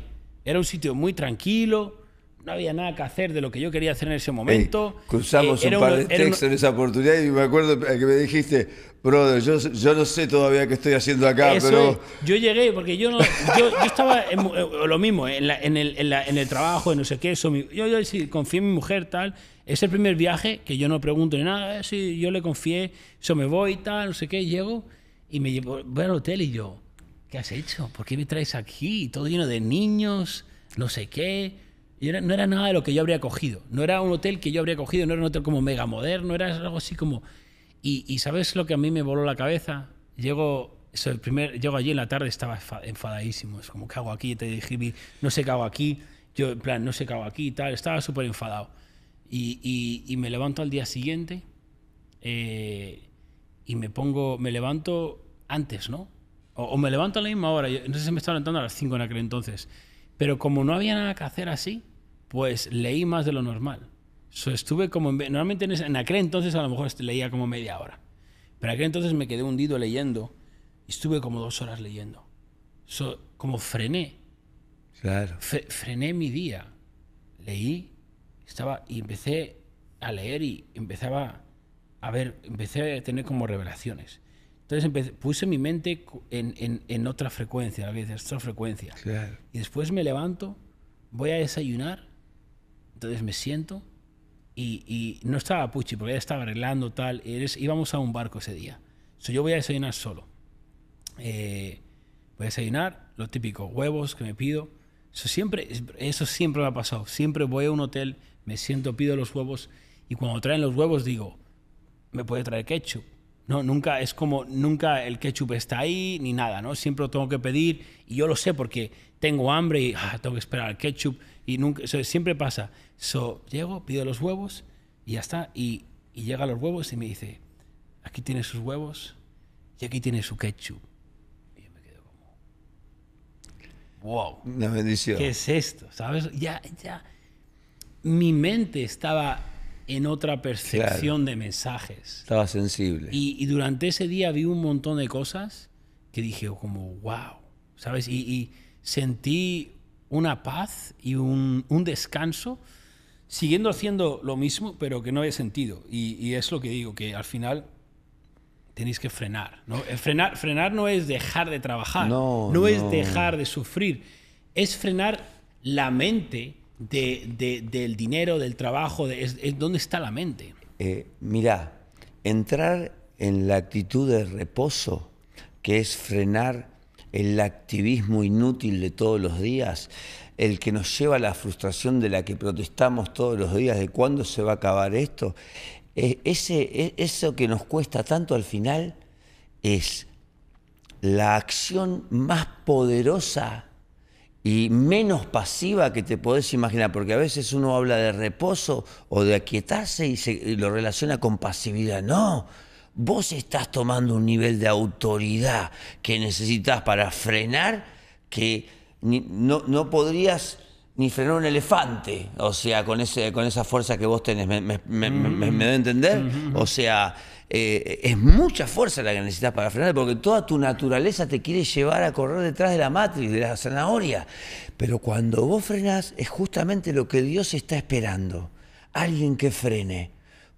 Era un sitio muy tranquilo, no había nada que hacer de lo que yo quería hacer en ese momento. cruzamos eh, un par de textos en esa oportunidad y me acuerdo que me dijiste, brother, yo, yo no sé todavía qué estoy haciendo acá, pero... Yo llegué porque yo Yo, estaba eh, lo mismo, en, en, el, en, el, trabajo, en no sé qué, eso, yo, yo confié en mi mujer, tal. Es el primer viaje que yo no pregunto ni nada, eh, yo le confié, yo me voy, tal, no sé qué, llego y me llevo, voy al hotel y yo, ¿qué has hecho? ¿Por qué me traes aquí? Todo lleno de niños, no sé qué no era nada de lo que yo habría cogido. No era un hotel que yo habría cogido, no era un hotel como mega moderno, era algo así como... Y, ¿sabes lo que a mí me voló la cabeza? Llego, eso, el primer, llego allí en la tarde, estaba enfadadísimo. Es como, ¿qué hago aquí? Te dije, no sé cago aquí. Yo, en plan, no sé cago aquí y tal. Estaba súper enfadado. Y, me levanto al día siguiente eh, y me pongo, me levanto antes, ¿no? O, me levanto a la misma hora. no sé si me estaba levantando a las 5 en aquel entonces. Pero como no había nada que hacer así, pues leí más de lo normal. estuve como, normalmente en, entonces a lo mejor este, leía como media hora, pero aquel entonces me quedé hundido leyendo y estuve como dos horas leyendo. como frené. frené mi día. Leí, estaba y empecé a leer y empezaba a ver, empecé a tener como revelaciones. Entonces puse mi mente en, otra frecuencia, a veces otra frecuencia. Y después me levanto, voy a desayunar entonces me siento y, no estaba Puchi, porque ya estaba arreglando tal. Eres, íbamos a un barco ese día. yo voy a desayunar solo. Eh, voy a desayunar, lo típico, huevos que me pido. Eso siempre, eso siempre me ha pasado. Siempre voy a un hotel, me siento, pido los huevos y cuando traen los huevos digo, me puede traer ketchup. No, nunca es como nunca el ketchup está ahí ni nada, ¿no? Siempre lo tengo que pedir y yo lo sé porque tengo hambre y ah, tengo que esperar el ketchup. Y nunca, siempre pasa. yo llego, pido los huevos y ya está. Y, llega los huevos y me dice, aquí tiene sus huevos y aquí tiene su ketchup. Y yo me quedo como, wow. Una bendición. ¿Qué es esto? ¿Sabes? Ya, ya. Mi mente estaba en otra percepción de mensajes. Estaba sensible. Y, y, durante ese día vi un montón de cosas que dije como, wow, ¿sabes? Y, y sentí una paz y un, descanso, siguiendo haciendo lo mismo, pero que no hay sentido. Y, es lo que digo, que al final tenéis que frenar, ¿no? frenar. Frenar no es dejar de trabajar, no, es dejar de sufrir, es frenar la mente del dinero, del trabajo, de, es, ¿dónde está la mente? Eh, mira, entrar en la actitud de reposo, que es frenar el activismo inútil de todos los días, el que nos lleva a la frustración de la que protestamos todos los días, de cuándo se va a acabar esto, eh, ese, e, eso que nos cuesta tanto al final es la acción más poderosa y menos pasiva que te podés imaginar, porque a veces uno habla de reposo o de aquietarse y, se, y lo relaciona con pasividad. No, vos estás tomando un nivel de autoridad que necesitas para frenar que no, podrías ni frenar un elefante, o sea, con, ese, con esa fuerza que vos tenés, ¿me, me, doy a entender? O sea, eh, es mucha fuerza la que necesitas para frenar, porque toda tu naturaleza te quiere llevar a correr detrás de la matriz, de la zanahoria. Pero cuando vos frenás, es justamente lo que Dios está esperando, alguien que frene,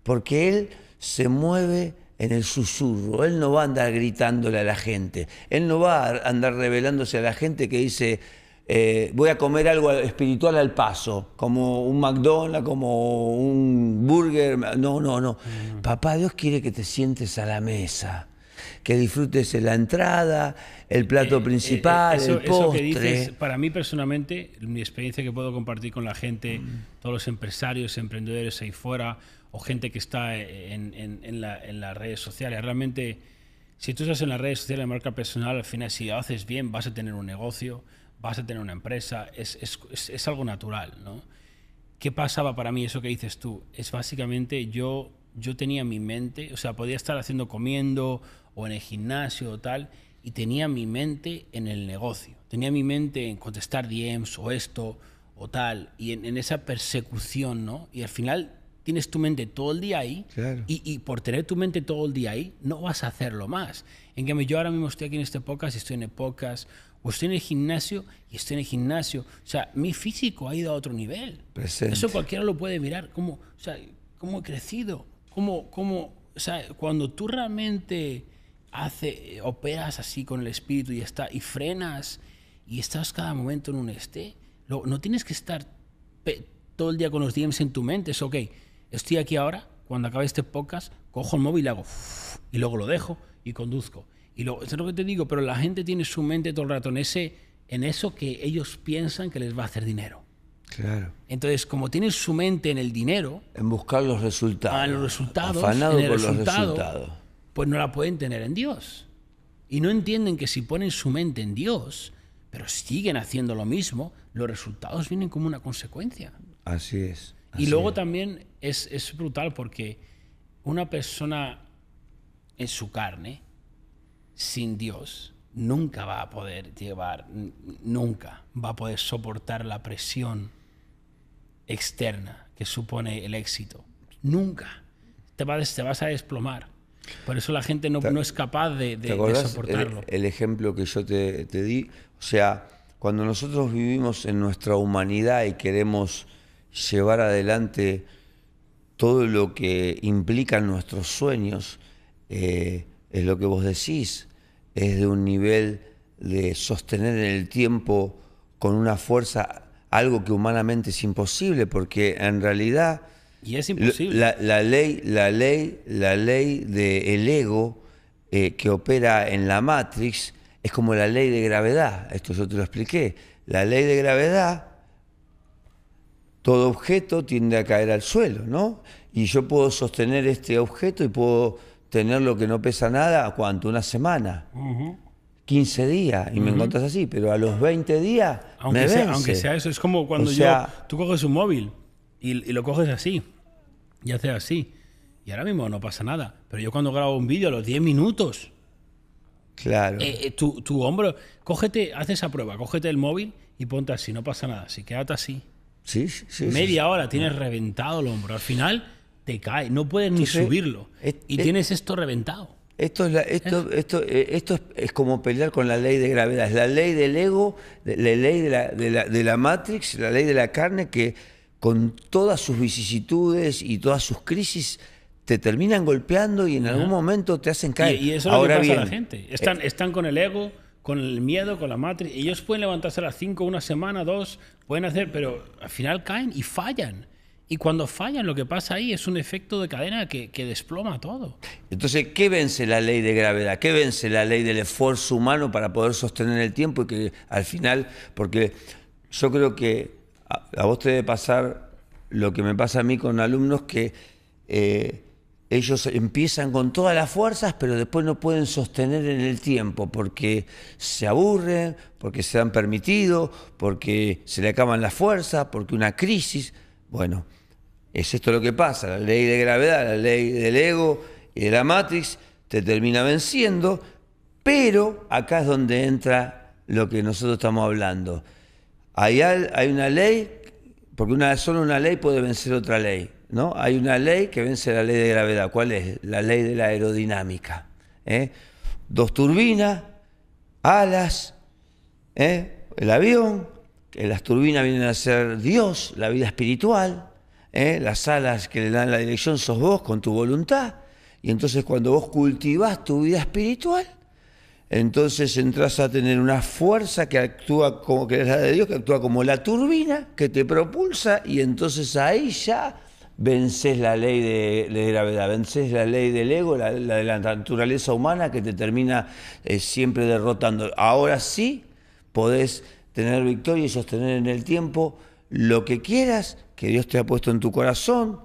porque Él se mueve en el susurro. Él no va a andar gritándole a la gente. Él no va a andar revelándose a la gente que dice, eh, voy a comer algo espiritual al paso, como un McDonald's, como un burger. No, no, no. Mm. Papá Dios quiere que te sientes a la mesa, que disfrutes la entrada, el plato eh, eh, principal, el postre. dices, para mí personalmente, mi experiencia que puedo compartir con la gente, mm. todos los empresarios, emprendedores ahí fuera, gente que está en, las redes sociales. Realmente, si tú estás en las redes sociales de marca personal, al final, si lo haces bien, vas a tener un negocio, vas a tener una empresa, es, es, es, algo natural, ¿no? ¿Qué pasaba para mí eso que dices tú? Es básicamente yo, yo tenía mi mente, o sea, podía estar haciendo comiendo o en el gimnasio o tal, y tenía mi mente en el negocio, tenía mi mente en contestar DMs o esto o tal, y en, en esa persecución, ¿no? Y al final tienes tu mente todo el día ahí y, por tener tu mente todo el día ahí no vas a hacerlo más. En cambio, yo ahora mismo estoy aquí en este podcast, estoy en épocas. o estoy en el gimnasio y estoy en el gimnasio. O sea, mi físico ha ido a otro nivel. Eso cualquiera lo puede mirar, cómo, o sea, cómo he crecido, cómo, cómo, o sea, cuando tú realmente hace, operas así con el espíritu y, está, y frenas y estás cada momento en un este, no tienes que estar todo el día con los DMs en tu mente, es ok Estoy aquí ahora, cuando acabe este podcast, cojo el móvil y hago, y luego lo dejo y conduzco. Y lo, es lo que te digo, pero la gente tiene su mente todo el rato en, ese, en eso que ellos piensan que les va a hacer dinero. Claro. Entonces, como tienen su mente en el dinero. En buscar los resultados. Ah, los resultados. los resultados. Pues no la pueden tener en Dios. Y no entienden que si ponen su mente en Dios, pero siguen haciendo lo mismo, los resultados vienen como una consecuencia. Así es. Y luego también es, brutal porque una persona en su carne, sin Dios, nunca va a poder llevar, nunca va a poder soportar la presión externa que supone el éxito. Nunca. Te vas, te vas a desplomar. Por eso la gente no, no es capaz de, soportarlo. El, ejemplo que yo te, te di, o sea, cuando nosotros vivimos en nuestra humanidad y queremos llevar adelante todo lo que implican nuestros sueños, eh, es lo que vos decís, es de un nivel de sostener en el tiempo con una fuerza algo que humanamente es imposible, porque en realidad... Y es imposible. La, ley, la ley, la ley del ego eh, que opera en la Matrix es como la ley de gravedad, esto yo te lo expliqué. La ley de gravedad todo objeto tiende a caer al suelo, ¿no? Y yo puedo sostener este objeto y puedo tener lo que no pesa nada, cuánto? Una semana. 15 días y me encontras así, pero a los 20 días aunque sea, Aunque sea eso, es como cuando tú coges un móvil y, lo coges así, y haces así, y ahora mismo no pasa nada, pero yo cuando grabo un vídeo a los 10 minutos, claro. Eh, eh, tu, hombro, cógete, haz esa prueba, cógete el móvil y ponte así, no pasa nada, si quédate así. Media hora tienes reventado el hombro. Al final te cae, no puedes ni subirlo. y tienes esto reventado. Esto es, esto, ¿Eh? esto, eh, esto es, como pelear con la ley de gravedad. Es la ley del ego, la ley de la, la, Matrix, la ley de la carne que con todas sus vicisitudes y todas sus crisis te terminan golpeando y en algún momento te hacen caer. Y, eso es Ahora lo que pasa a la gente. Eh, están, están con el ego, con el miedo, con la Matrix, Ellos pueden levantarse a las 5, una semana, dos, pueden hacer, pero al final caen y fallan. Y cuando fallan, lo que pasa ahí es un efecto de cadena que, desploma todo. Entonces, ¿qué vence la ley de gravedad? ¿Qué vence la ley del esfuerzo humano para poder sostener el tiempo? Y que al final, porque yo creo que a, vos te debe pasar lo que me pasa a mí con alumnos que eh, ellos empiezan con todas las fuerzas, pero después no pueden sostener en el tiempo porque se aburren, porque se han permitido, porque se le acaban las fuerzas, porque una crisis. Bueno, es esto lo que pasa, la ley de gravedad, la ley del ego y de la Matrix te termina venciendo, pero acá es donde entra lo que nosotros estamos hablando. Hay, hay una ley, porque una, solo una ley puede vencer otra ley. ¿no? Hay una ley que vence la ley de gravedad. ¿Cuál es? La ley de la aerodinámica. ¿eh? Dos turbinas, alas, ¿eh? el avión, que las turbinas vienen a ser Dios, la vida espiritual, ¿eh? las alas que le dan la dirección sos vos con tu voluntad. Y entonces cuando vos cultivás tu vida espiritual, entonces entras a tener una fuerza que actúa como que es la de Dios, que actúa como la turbina que te propulsa y entonces ahí ya vences la ley de, de gravedad, vences la ley del ego, la, de la naturaleza humana que te termina eh, siempre derrotando. Ahora sí podés tener victoria y sostener en el tiempo lo que quieras que Dios te ha puesto en tu corazón,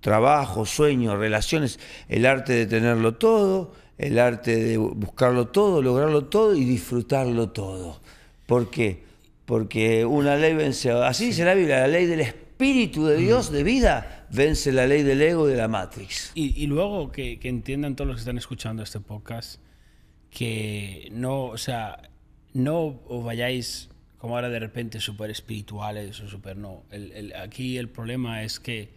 trabajo, sueños, relaciones, el arte de tenerlo todo, el arte de buscarlo todo, lograrlo todo y disfrutarlo todo. ¿Por qué? Porque una ley vence... así dice la Biblia, la ley del Espíritu de Dios de vida vence la ley del ego de la Matrix. Y, y luego que, que, entiendan todos los que están escuchando este podcast que no, o sea, no os vayáis como ahora de repente súper espirituales o súper no. El, el, aquí el problema es que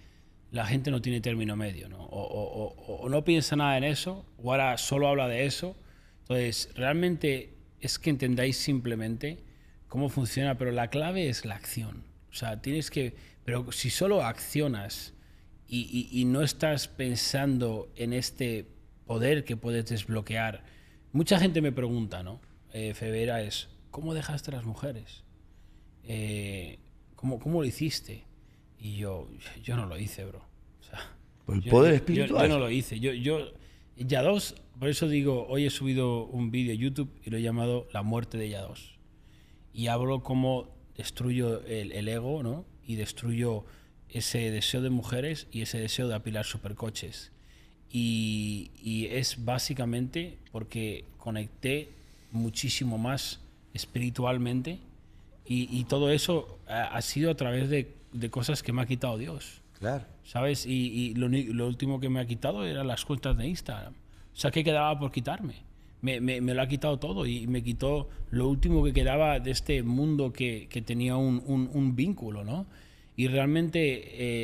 la gente no tiene término medio, ¿no? O, o, o, o no piensa nada en eso, o ahora solo habla de eso. Entonces, realmente es que entendáis simplemente cómo funciona, pero la clave es la acción. O sea, tienes que, pero si solo accionas y, no estás pensando en este poder que puedes desbloquear. Mucha gente me pregunta, ¿no? Eh, Febera es, ¿cómo dejaste a las mujeres? Eh, ¿cómo, ¿Cómo lo hiciste? Y yo, yo no lo hice, bro. el poder espiritual. Yo, no lo hice. Yo, yo, dos por eso digo, hoy he subido un vídeo a YouTube y lo he llamado La muerte de ya dos Y hablo cómo destruyo el, el ego, ¿no? Y destruyo ese deseo de mujeres y ese deseo de apilar supercoches. Y, es básicamente porque conecté muchísimo más espiritualmente y, todo eso ha, sido a través de, cosas que me ha quitado Dios. Claro. ¿Sabes? Y, lo, último que me ha quitado eran las cuentas de Instagram. O sea, ¿qué quedaba por quitarme? Me, lo ha quitado todo y me quitó lo último que quedaba de este mundo que, tenía un, un vínculo, ¿no? Y realmente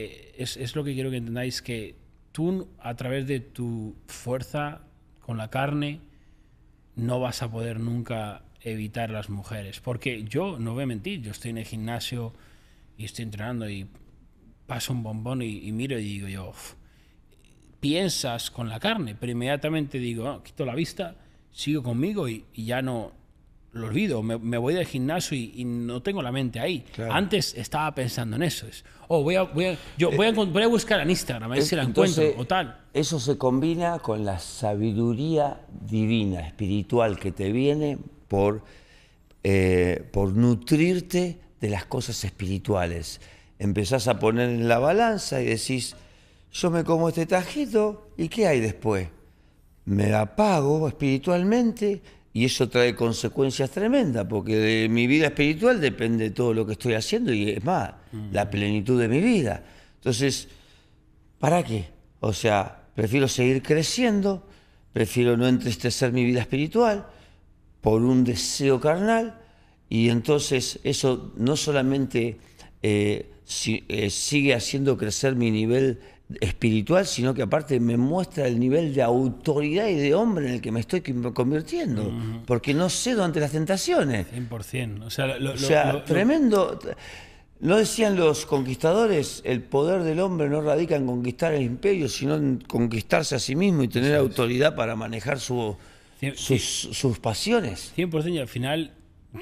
eh, es, lo que quiero que entendáis, que tú a través de tu fuerza con la carne no vas a poder nunca evitar las mujeres. Porque yo, no voy a mentir, yo estoy en el gimnasio y estoy entrenando y paso un bombón y, miro y digo yo, piensas con la carne, pero inmediatamente digo, ah, quito la vista, sigo conmigo y ya no, lo olvido, me, voy del gimnasio y, no tengo la mente ahí. Antes estaba pensando en eso. Es, oh, voy a, voy voy a, buscar en Instagram, a ver si la encuentro o tal. Eso se combina con la sabiduría divina, espiritual que te viene por, eh, por nutrirte de las cosas espirituales. Empezás a poner en la balanza y decís, yo me como este tajito y ¿qué hay después? Me apago espiritualmente y eso trae consecuencias tremendas, porque de mi vida espiritual depende todo lo que estoy haciendo y es más, la plenitud de mi vida. Entonces, ¿para qué? O sea, prefiero seguir creciendo, prefiero no entristecer mi vida espiritual por un deseo carnal y entonces eso no solamente eh, eh, sigue haciendo crecer mi nivel espiritual, sino que aparte me muestra el nivel de autoridad y de hombre en el que me estoy convirtiendo, porque no cedo ante las tentaciones. 100%, o sea, lo, sea tremendo... ¿No decían los conquistadores, el poder del hombre no radica en conquistar el imperio, sino en conquistarse a sí mismo y tener autoridad para manejar su, sus, pasiones? 100% y al final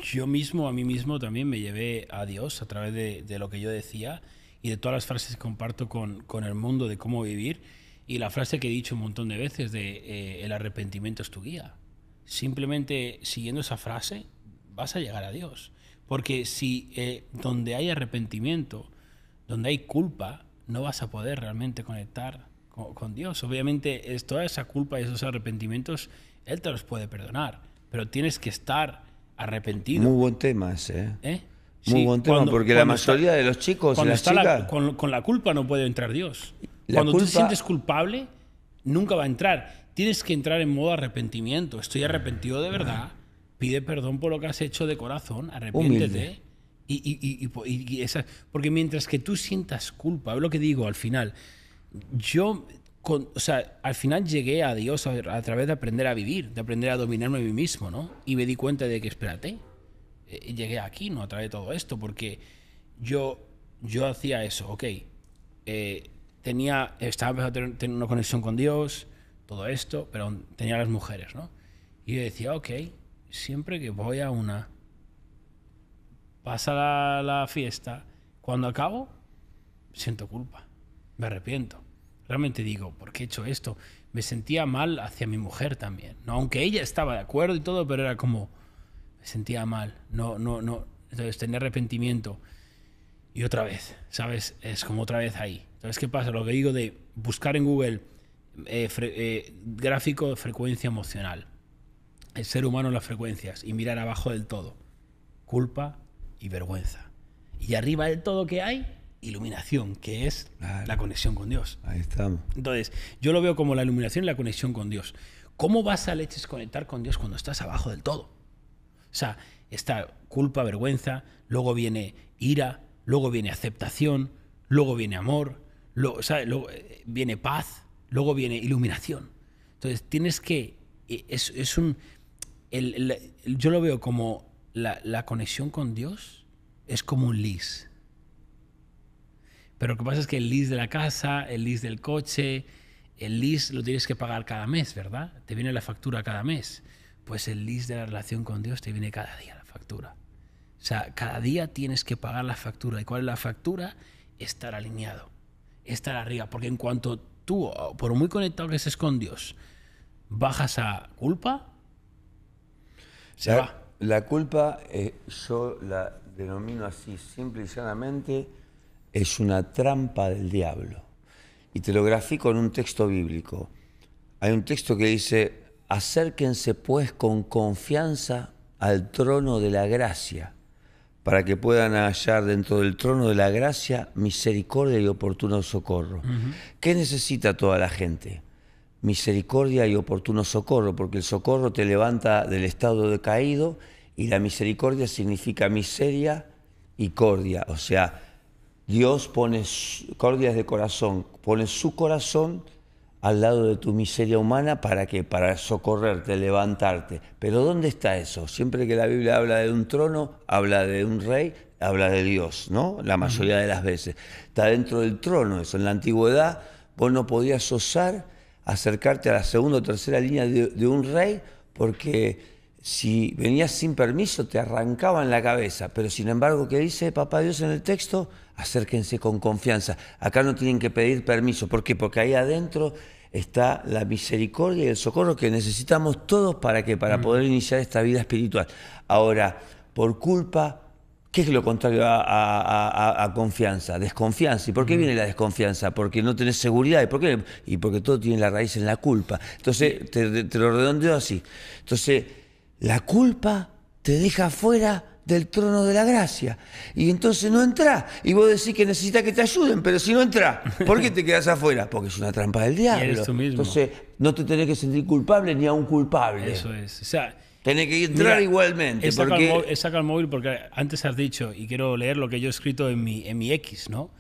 yo mismo, a mí mismo también me llevé a Dios a través de, de lo que yo decía y de todas las frases que comparto con, con el mundo de cómo vivir. Y la frase que he dicho un montón de veces de eh, el arrepentimiento es tu guía. Simplemente siguiendo esa frase vas a llegar a Dios. Porque si eh, donde hay arrepentimiento, donde hay culpa, no vas a poder realmente conectar con, Dios. Obviamente es, toda esa culpa y esos arrepentimientos, Él te los puede perdonar. Pero tienes que estar arrepentido. Muy buen tema ese. ¿Eh? ¿Eh? Muy buen tema, porque la mayoría de los chicos cuando las chicas, con, la culpa no puede entrar Dios. Cuando tú te sientes culpable, nunca va a entrar. Tienes que entrar en modo arrepentimiento. Estoy arrepentido de verdad. Pide perdón por lo que has hecho de corazón. Arrepiéntete. Y, porque mientras que tú sientas culpa, es lo que digo al final. Yo, o sea, al final llegué a Dios a, a través de aprender a vivir, de aprender a dominarme a mí mismo, ¿no? Y me di cuenta de que, espérate, llegué aquí, ¿no? A través todo esto, porque yo, yo hacía eso, ok. Eh, tenía, estaba empezando a tener, una conexión con Dios, todo esto, pero tenía las mujeres, ¿no? Y yo decía, ok, siempre que voy a una, pasa la, la fiesta, cuando acabo, siento culpa, me arrepiento. Realmente digo, ¿por qué he hecho esto? Me sentía mal hacia mi mujer también, ¿no? Aunque ella estaba de acuerdo y todo, pero era como me sentía mal, no, no, no, entonces tener arrepentimiento y otra vez, ¿sabes? Es como otra vez ahí. Entonces, ¿qué pasa? Lo que digo de buscar en Google eh, eh, gráfico de frecuencia emocional, el ser humano las frecuencias y mirar abajo del todo, culpa y vergüenza. Y arriba del todo que hay, iluminación, que es la conexión con Dios. Ahí estamos. Entonces, yo lo veo como la iluminación y la conexión con Dios. ¿Cómo vas a leches conectar con Dios cuando estás abajo del todo? O sea, está culpa, vergüenza, luego viene ira, luego viene aceptación, luego viene amor, luego, eh, viene paz, luego viene iluminación. Entonces tienes que. Eh, es, un. yo lo veo como la, la, conexión con Dios es como un lis. Pero lo que pasa es que el lis de la casa, el lis del coche, el lis lo tienes que pagar cada mes, ¿verdad? Te viene la factura cada mes pues el list de la relación con Dios te viene cada día la factura. O sea, cada día tienes que pagar la factura. ¿Y cuál es la factura? Estar alineado, estar arriba. Porque en cuanto tú, por muy conectado que estés con Dios, bajas a culpa, se la, La culpa, eh, yo la denomino así, simple y sanamente, es una trampa del diablo. Y te lo grafico en un texto bíblico. Hay un texto que dice, Acérquense pues con confianza al trono de la gracia, para que puedan hallar dentro del trono de la gracia misericordia y oportuno socorro. ¿Qué necesita toda la gente? Misericordia y oportuno socorro, porque el socorro te levanta del estado de caído y la misericordia significa miseria y cordia. O sea, Dios pone cordias de corazón, pone su corazón al lado de tu miseria humana para qué? Para socorrerte, levantarte. Pero ¿dónde está eso? Siempre que la Biblia habla de un trono, habla de un rey, habla de Dios, ¿no? La mayoría de las veces. Está dentro del trono eso. En la antigüedad vos no podías osar acercarte a la segunda o tercera línea de, un rey porque si venías sin permiso te arrancaban la cabeza. Pero sin embargo, ¿qué dice Papá Dios en el texto? acérquense con confianza. Acá no tienen que pedir permiso. ¿Por qué? Porque ahí adentro está la misericordia y el socorro que necesitamos todos para que para mm. poder iniciar esta vida espiritual. Ahora, por culpa, ¿qué es lo contrario a, confianza? Desconfianza. ¿Y por qué mm. viene la desconfianza? Porque no tenés seguridad. ¿Y por qué? Y porque todo tiene la raíz en la culpa. Entonces, te, te lo redondeo así. Entonces, la culpa te deja fuera del trono de la gracia. Y entonces no entra Y vos decís que necesitas que te ayuden, pero si no entra ¿por qué te quedas afuera? Porque es una trampa del diablo. eres tú mismo. Entonces no te tenés que sentir culpable ni a un culpable. Eso es. O sea, tenés que entrar igualmente. saca el móvil porque antes has dicho, y quiero leer lo que yo he escrito en mi, en mi X, ¿no?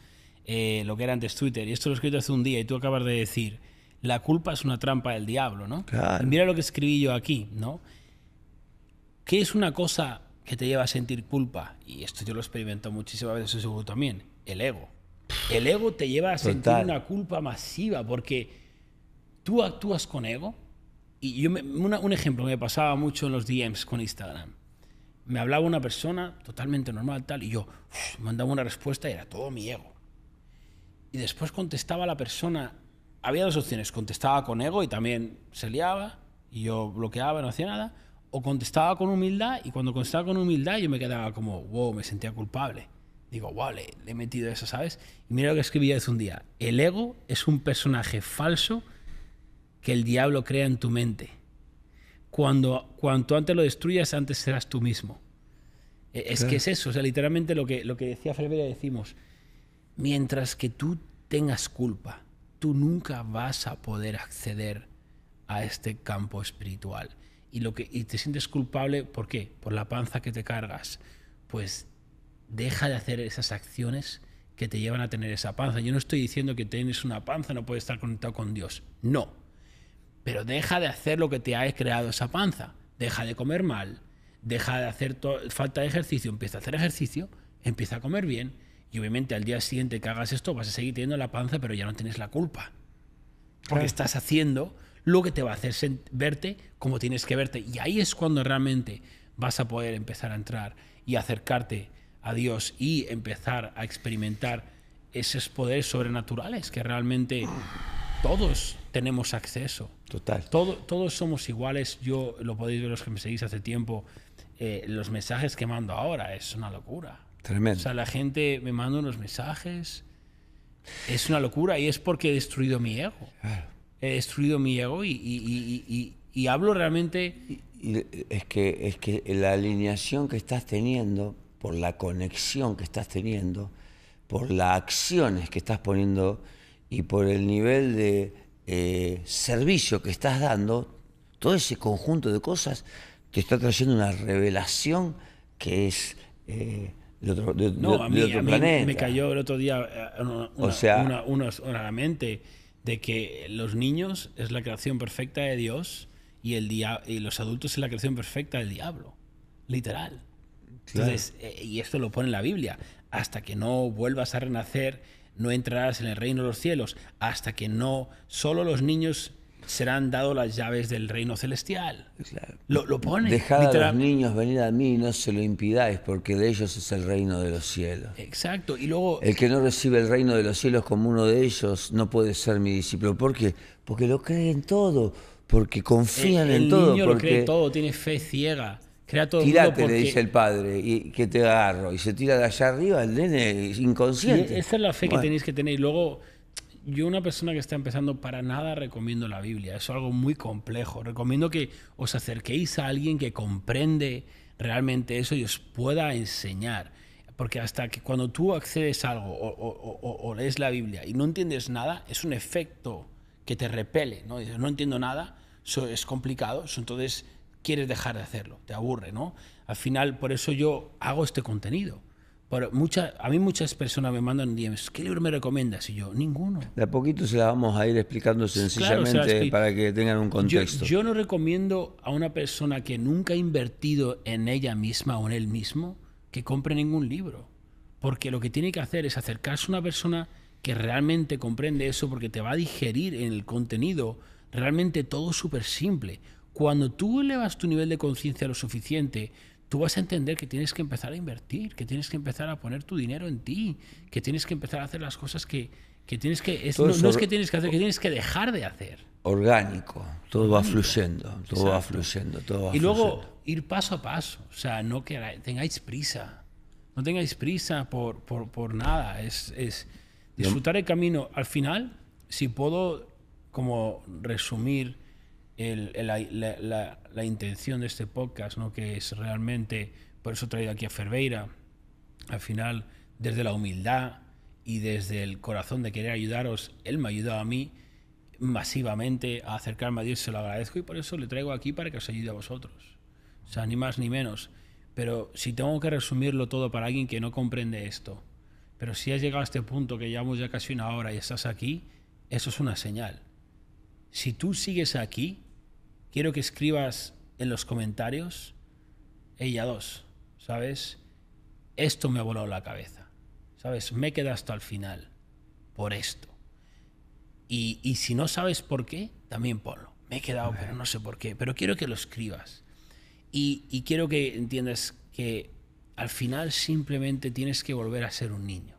Eh, lo que era antes Twitter. Y esto lo he escrito hace un día y tú acabas de decir, la culpa es una trampa del diablo, ¿no? Claro. Mira lo que escribí yo aquí, ¿no? ¿Qué es una cosa que te lleva a sentir culpa, y esto yo lo experimento muchísimas veces, seguro también, el ego. El ego te lleva a sentir una culpa masiva porque tú actúas con ego. Y yo un ejemplo me pasaba mucho en los DMs con Instagram. Me hablaba una persona totalmente normal, tal, y yo mandaba una respuesta y era todo mi ego. Y después contestaba la persona. Había dos opciones: contestaba con ego y también se liaba, y yo bloqueaba, no hacía nada o contestaba con humildad y cuando contestaba con humildad yo me quedaba como, wow, me sentía culpable. Digo, wow, le, he metido eso, ¿sabes? Y mira lo que escribí hace un día. El ego es un personaje falso que el diablo crea en tu mente. Cuando, cuanto antes lo destruyas, antes serás tú mismo. E, es que es eso, o sea, literalmente lo que, lo que decía Ferbera, decimos, mientras que tú tengas culpa, tú nunca vas a poder acceder a este campo espiritual y, lo que, y te sientes culpable, ¿por qué? Por la panza que te cargas. Pues deja de hacer esas acciones que te llevan a tener esa panza. Yo no estoy diciendo que tienes una panza, no puedes estar conectado con Dios. No. Pero deja de hacer lo que te ha creado esa panza. Deja de comer mal. Deja de hacer falta de ejercicio. Empieza a hacer ejercicio. Empieza a comer bien. Y obviamente al día siguiente que hagas esto vas a seguir teniendo la panza, pero ya no tienes la culpa. Porque estás haciendo lo que te va a hacer verte como tienes que verte. Y ahí es cuando realmente vas a poder empezar a entrar y acercarte a Dios y empezar a experimentar esos poderes sobrenaturales que realmente todos tenemos acceso. Total. todos somos iguales. Yo lo podéis ver los que me seguís hace tiempo. Eh, los mensajes que mando ahora es una locura. Tremendo. O sea, la gente me manda unos mensajes. Es una locura y es porque he destruido mi ego he destruido mi ego y, hablo realmente... Es que, es que la alineación que estás teniendo, por la conexión que estás teniendo, por las acciones que estás poniendo y por el nivel de eh, servicio que estás dando, todo ese conjunto de cosas te está trayendo una revelación que es... Eh, otro, de, no, a mí, a mí me cayó el otro día eh, o sea, una, una, mente de que los niños es la creación perfecta de Dios y, el y los adultos es la creación perfecta del diablo. Literal. Entonces, eh, y esto lo pone en la Biblia, hasta que no vuelvas a renacer, no entrarás en el reino de los cielos, hasta que no, solo los niños serán dados las llaves del reino celestial. Lo, lo, pone. Dejad a los niños venir a mí y no se lo impidáis, porque de ellos es el reino de los cielos. Exacto. Y luego. El que no recibe el reino de los cielos como uno de ellos no puede ser mi discípulo. ¿Por qué? Porque lo creen en todo, porque confían en todo. El niño lo cree todo, tiene fe ciega. Crea todo Tírate, porque... le dice el padre, y que te agarro. Y se tira de allá arriba el nene inconsciente. esa es la fe que tenéis que tener. Y luego yo una persona que está empezando para nada recomiendo la Biblia, es algo muy complejo. Recomiendo que os acerquéis a alguien que comprende realmente eso y os pueda enseñar. Porque hasta que cuando tú accedes a algo o, o, lees la Biblia y no entiendes nada, es un efecto que te repele, ¿no? entiendo nada, eso es complicado, entonces quieres dejar de hacerlo, te aburre, ¿no? Al final, por eso yo hago este contenido a mí muchas personas me mandan DMs, ¿qué libro me recomiendas? Y yo, ninguno. De a poquito se la vamos a ir explicando sencillamente para que tengan un contexto. Yo, yo, no recomiendo a una persona que nunca ha invertido en ella misma o en él mismo que compre ningún libro. Porque lo que tiene que hacer es acercarse a una persona que realmente comprende eso porque te va a digerir en el contenido realmente todo súper simple. Cuando tú elevas tu nivel de conciencia lo suficiente, tú vas a entender que tienes que empezar a invertir, que tienes que empezar a poner tu dinero en ti, que tienes que empezar a hacer las cosas que, tienes que... no, es que tienes que hacer, que tienes que dejar de hacer. Orgánico, todo va fluyendo, todo va fluyendo, todo va Y luego ir paso a paso, o sea, no que tengáis prisa, no tengáis prisa por, nada, es, es disfrutar el camino. Al final, si puedo como resumir la, intención de este podcast, ¿no? que es realmente, por eso he traído aquí a Ferveira, al final, desde la humildad y desde el corazón de querer ayudaros, él me ha ayudado a mí masivamente a acercarme a Dios, se lo agradezco y por eso le traigo aquí para que os ayude a vosotros. O sea, ni más ni menos. Pero si tengo que resumirlo todo para alguien que no comprende esto, pero si has llegado a este punto que llevamos ya casi una hora y estás aquí, eso es una señal. Si tú sigues aquí, quiero que escribas en los comentarios, ella dos, ¿sabes? Esto me ha volado la cabeza, ¿sabes? Me he quedado hasta el final por esto. Y, si no sabes por qué, también ponlo. Me he quedado, pero no sé por qué. Pero quiero que lo escribas. Y, y quiero que entiendas que al final simplemente tienes que volver a ser un niño.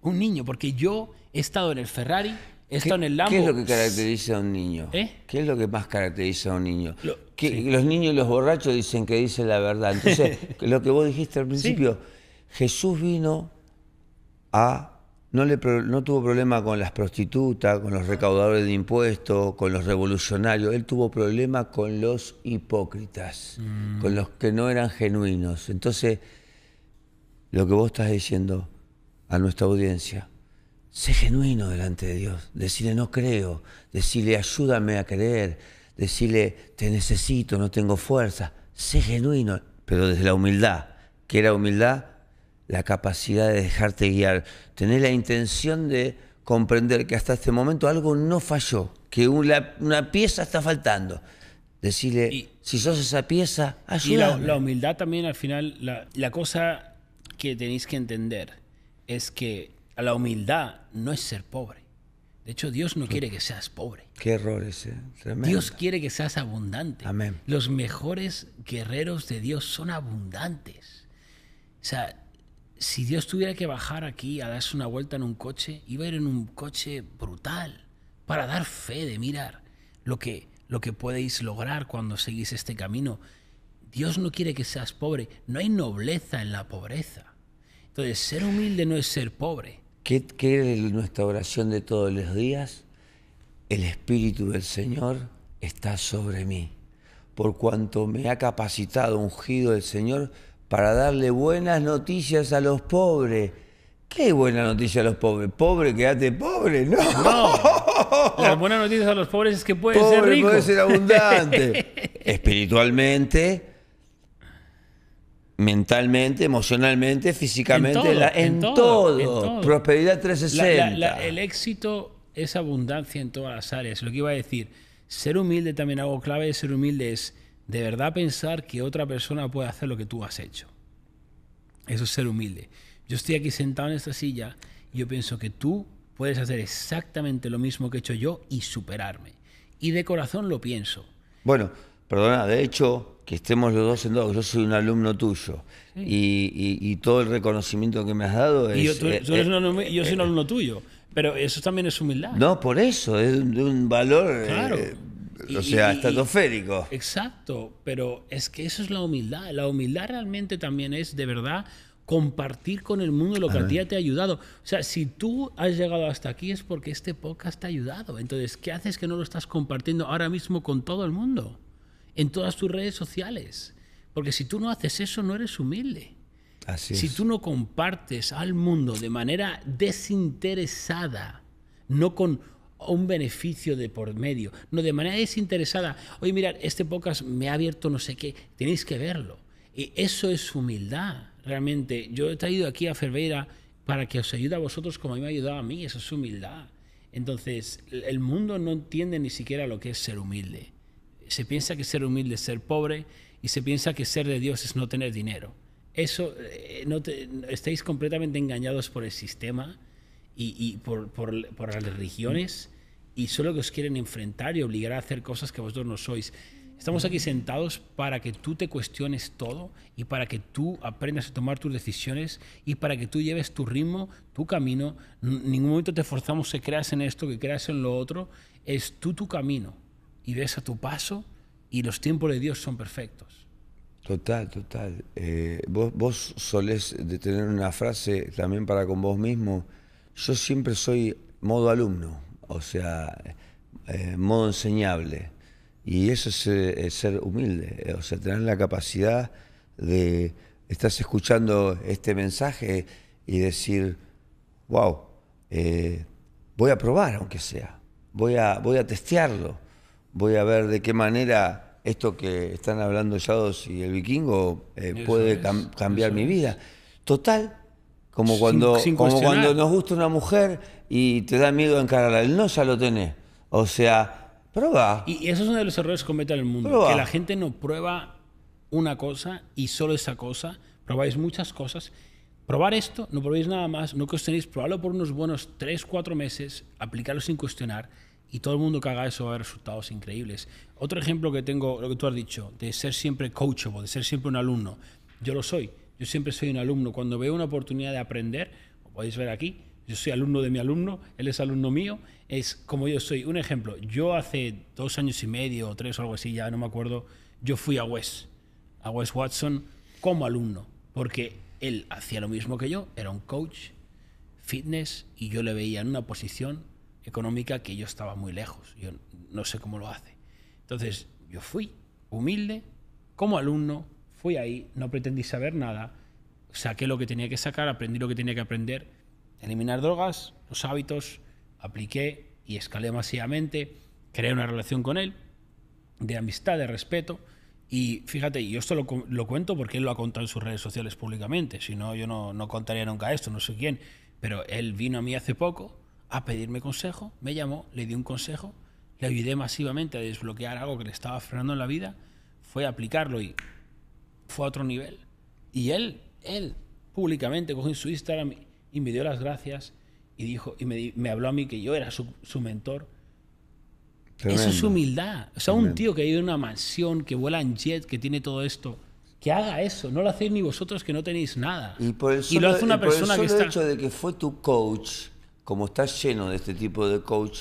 Un niño, porque yo he estado en el Ferrari ¿Qué es lo que caracteriza a un niño? ¿Eh? ¿Qué es lo que más caracteriza a un niño? que Los niños y los borrachos dicen que dicen la verdad. Entonces, [laughs] lo que vos dijiste al principio, Jesús vino a. No, le, no tuvo problema con las prostitutas, con los recaudadores de impuestos, con los revolucionarios. Él tuvo problema con los hipócritas, mm. con los que no eran genuinos. Entonces, lo que vos estás diciendo a nuestra audiencia, Sé genuino delante de Dios. Decirle no creo. Decirle ayúdame a creer. Decirle te necesito, no tengo fuerza. Sé genuino, pero desde la humildad. ¿Qué era humildad? La capacidad de dejarte guiar. Tener la intención de comprender que hasta este momento algo no falló, que una, pieza está faltando. Decirle, si sos esa pieza, ayúdame. Y la, humildad también al final, la, la cosa que tenéis que entender es que la humildad no es ser pobre. De hecho, Dios no quiere que seas pobre. Qué error ese, Dios quiere que seas abundante. Amén. Los mejores guerreros de Dios son abundantes. O sea, si Dios tuviera que bajar aquí a darse una vuelta en un coche, iba a ir en un coche brutal para dar fe de mirar lo que, lo que podéis lograr cuando seguís este camino. Dios no quiere que seas pobre. No hay nobleza en la pobreza. Entonces, ser humilde no es ser pobre. ¿Qué, es nuestra oración de todos los días? El Espíritu del Señor está sobre mí, por cuanto me ha capacitado, ungido el Señor, para darle buenas noticias a los pobres. ¿Qué buena noticia a los pobres? ¿Pobre, quédate pobre? No. Las buenas noticias a los pobres es que puede ser rico. Puede ser abundante. [laughs] Espiritualmente, mentalmente, emocionalmente, físicamente, en todo. en Prosperidad 360. el éxito es abundancia en todas las áreas. Lo que iba a decir, ser humilde también, algo clave de ser humilde es de verdad pensar que otra persona puede hacer lo que tú has hecho. Eso es ser humilde. Yo estoy aquí sentado en esta silla y yo pienso que tú puedes hacer exactamente lo mismo que he hecho yo y superarme. Y de corazón lo pienso. Bueno, perdona, de hecho, que estemos los dos en dos, yo soy un alumno tuyo. Y, todo el reconocimiento que me has dado es. Eh, eh, yo, soy un eh, alumno tuyo. Pero eso también es humildad. No, por eso, es de un valor. o sea, estratosférico. Exacto, pero es que eso es la humildad. La humildad realmente también es de verdad compartir con el mundo lo que a, ti te ha ayudado. O sea, si tú has llegado hasta aquí es porque este podcast te ha ayudado. Entonces, ¿qué haces que no lo estás compartiendo ahora mismo con todo el mundo? en todas tus redes sociales. Porque si tú no haces eso, no eres humilde. Así si tú no compartes al mundo de manera desinteresada, no con un beneficio de por medio, no de manera desinteresada, oye, mirad, este podcast me ha abierto no sé qué, tenéis que verlo. Y eso es humildad, realmente. Yo he traído aquí a Ferveira para que os ayude a vosotros como a mí me ha ayudado a mí, eso es humildad. Entonces, el mundo no entiende ni siquiera lo que es ser humilde se piensa que ser humilde es ser pobre y se piensa que ser de Dios es no tener dinero. Eso, eh, no estáis completamente engañados por el sistema y, por, por, las religiones y solo que os quieren enfrentar y obligar a hacer cosas que vosotros no sois. Estamos aquí sentados para que tú te cuestiones todo y para que tú aprendas a tomar tus decisiones y para que tú lleves tu ritmo, tu camino. En ningún momento te forzamos que creas en esto, que creas en lo otro. Es tú tu camino y ves a tu paso y los tiempos de Dios son perfectos. Total, total. Eh, vos, solés de tener una frase también para con vos mismo. Yo siempre soy modo alumno, o sea, eh, modo enseñable. Y eso es eh, ser humilde, o sea, tener la capacidad de, estás escuchando este mensaje y decir, wow, voy a probar aunque sea, voy a, voy a testearlo voy a ver de qué manera esto que están hablando Yados y el vikingo eh, puede cambiar mi vida. Total, como cuando, cuando nos gusta una mujer y te da miedo encararla, el no ya lo tenés. O sea, prueba. Y eso es uno de los errores que comete el mundo, que la gente no prueba una cosa y solo esa cosa, probáis muchas cosas. Probar esto, no probéis nada más, no cuestionéis, probarlo por unos buenos 3, 4 meses, aplicarlo sin cuestionar y todo el mundo que haga eso va a ver resultados increíbles. Otro ejemplo que tengo, lo que tú has dicho, de ser siempre coachable, de ser siempre un alumno. Yo lo soy. Yo siempre soy un alumno. Cuando veo una oportunidad de aprender, lo podéis ver aquí, yo soy alumno de mi alumno, él es alumno mío, es como yo soy. Un ejemplo, yo hace dos años y medio o tres o algo así, ya no me acuerdo, yo fui a Wes, a Wes Watson como alumno, porque él hacía lo mismo que yo, era un coach, fitness, y yo le veía en una posición económica que yo estaba muy lejos. Yo no sé cómo lo hace. Entonces yo fui humilde, como alumno, fui ahí, no pretendí saber nada, saqué lo que tenía que sacar, aprendí lo que tenía que aprender, eliminar drogas, los hábitos, apliqué y escalé masivamente, creé una relación con él, de amistad, de respeto. Y fíjate, yo esto lo, cuento porque él lo ha contado en sus redes sociales públicamente, si no, yo no, no contaría nunca esto, no sé quién, pero él vino a mí hace poco a pedirme consejo, me llamó, le di un consejo, le ayudé masivamente a desbloquear algo que le estaba frenando en la vida, fue a aplicarlo y fue a otro nivel. Y él, él, públicamente cogió en su Instagram y me dio las gracias y dijo y me, habló a mí que yo era su, su mentor. Eso es humildad. O sea, un tío que vive en una mansión, que vuela en jet, que tiene todo esto, que haga eso. No lo hacéis ni vosotros que no tenéis nada. Y, por eso lo hace una persona el que hecho de que fue tu coach como está lleno de este tipo de coach,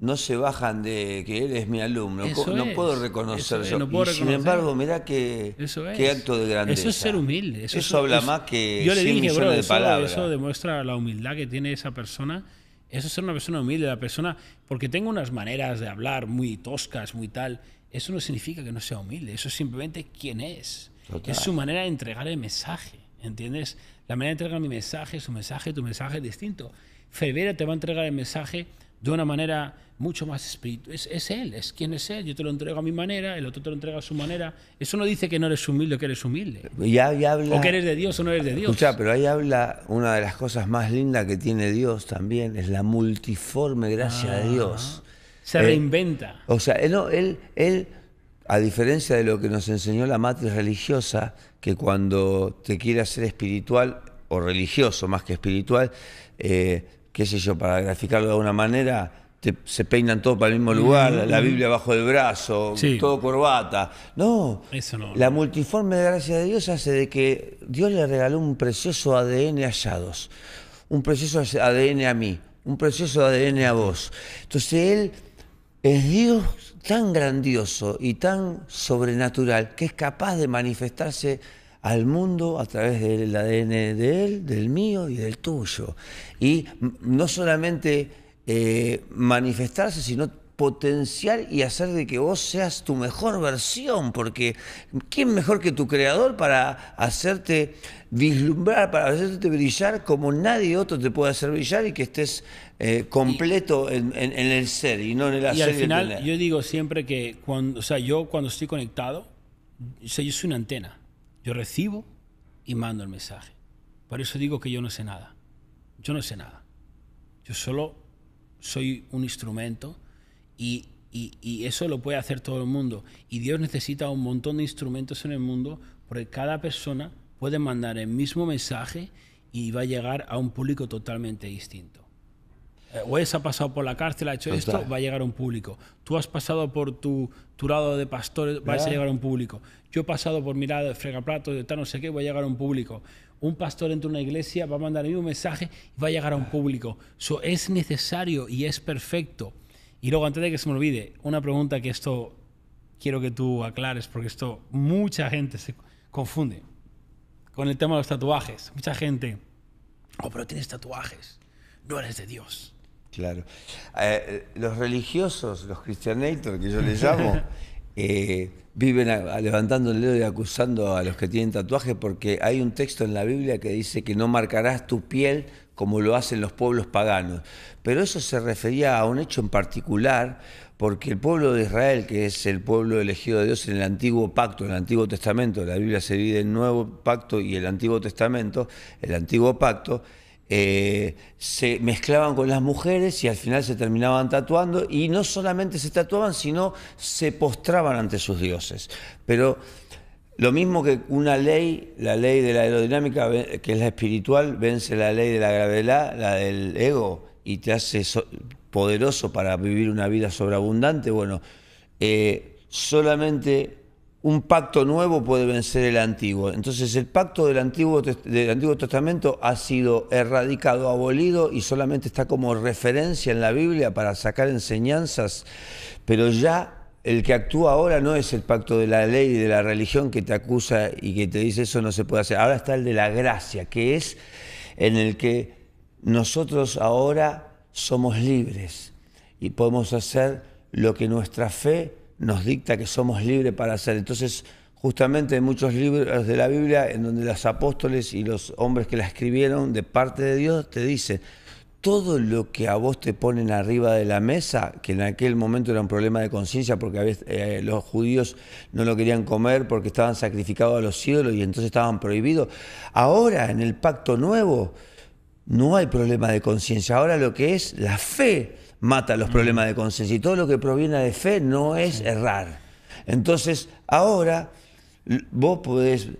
no se bajan de que él es mi alumno. no puedo reconocerlo. sin embargo, mira que, qué acto de grandeza. Eso es ser humilde. Eso, habla más que yo le de palabras. Eso demuestra la humildad que tiene esa persona. Eso es ser una persona humilde, la persona, porque tengo unas maneras de hablar muy toscas, muy tal. Eso no significa que no sea humilde. Eso es simplemente quién es. Es su manera de entregar el mensaje. ¿Entiendes? La manera de entregar mi mensaje, su mensaje, tu mensaje es distinto. Febera te va a entregar el mensaje de una manera mucho más espiritual. Es, él, es quien es él. Yo te lo entrego a mi manera, el otro te lo entrega a su manera. Eso no dice que no eres humilde o que eres humilde. Ya o que eres de Dios o no eres de Dios. Escucha, pero ahí habla una de las cosas más lindas que tiene Dios también, es la multiforme gracia de ah. Dios. Se eh, reinventa. O sea, él, él, él, a diferencia de lo que nos enseñó la matriz religiosa, que cuando te quiere hacer espiritual o religioso más que espiritual, eh, qué sé yo, para graficarlo de alguna manera, se peinan todos para el mismo lugar, la Biblia bajo el brazo, todo corbata. No, Eso la multiforme de gracia de Dios hace de que Dios le regaló un precioso ADN a Yados, un precioso ADN a mí, un precioso ADN a vos. Entonces Él es Dios tan grandioso y tan sobrenatural que es capaz de manifestarse al mundo a través del ADN de él, del mío y del tuyo. Y no solamente eh, manifestarse, sino potenciar y hacer de que vos seas tu mejor versión, porque ¿quién mejor que tu creador para hacerte vislumbrar, para hacerte brillar como nadie otro te puede hacer brillar y que estés eh, completo en, el ser y no en el hacer? Y al final yo digo siempre que sea, yo cuando estoy conectado, yo soy una antena. Yo recibo y mando el mensaje. Por eso digo que yo no sé nada. Yo no sé nada. Yo solo soy un instrumento y, y, eso lo puede hacer todo el mundo. Y Dios necesita un montón de instrumentos en el mundo porque cada persona puede mandar el mismo mensaje y va a llegar a un público totalmente distinto. Eh, o Wes ha pasado por la cárcel, ha hecho esto, va a llegar a un público. Tú has pasado por tu, tu lado de pastores, va a llegar a un público. Yo he pasado por mi lado de fregaplatos, de tal, no sé qué, va a llegar a un público. Un pastor en una iglesia va a mandar un mensaje y va a llegar a un público. Eso es necesario y es perfecto. Y luego, antes de que se me olvide, una pregunta que esto quiero que tú aclares, porque esto mucha gente se confunde con el tema de los tatuajes. Mucha gente, oh, pero tienes tatuajes, no eres de Dios. Claro. Eh, eh, los religiosos, los cristianator, que yo les llamo, [laughs] eh, viven levantando el dedo y acusando a los que tienen tatuajes porque hay un texto en la Biblia que dice que no marcarás tu piel como lo hacen los pueblos paganos. Pero eso se refería a un hecho en particular porque el pueblo de Israel, que es el pueblo elegido de Dios en el Antiguo Pacto, en el Antiguo Testamento, la Biblia se divide en Nuevo Pacto y el Antiguo Testamento, el Antiguo Pacto, eh, se mezclaban con las mujeres y al final se terminaban tatuando y no solamente se tatuaban, sino se postraban ante sus dioses. Pero lo mismo que una ley, la ley de la aerodinámica, que es la espiritual, vence la ley de la gravedad, la del ego, y te hace poderoso para vivir una vida sobreabundante, bueno, eh, solamente un pacto nuevo puede vencer el antiguo. Entonces el pacto del Antiguo, del Antiguo Testamento ha sido erradicado, abolido y solamente está como referencia en la Biblia para sacar enseñanzas, pero ya el que actúa ahora no es el pacto de la ley y de la religión que te acusa y que te dice eso no se puede hacer. Ahora está el de la gracia, que es en el que nosotros ahora somos libres y podemos hacer lo que nuestra fe nos dicta que somos libres para hacer. Entonces, justamente en muchos libros de la Biblia, en donde los apóstoles y los hombres que la escribieron de parte de Dios, te dicen, todo lo que a vos te ponen arriba de la mesa, que en aquel momento era un problema de conciencia porque a veces, eh, los judíos no lo querían comer porque estaban sacrificados a los ídolos y entonces estaban prohibidos, ahora en el pacto nuevo no hay problema de conciencia, ahora lo que es la fe mata los problemas de conciencia. Y todo lo que proviene de fe no es errar. Entonces, ahora vos podés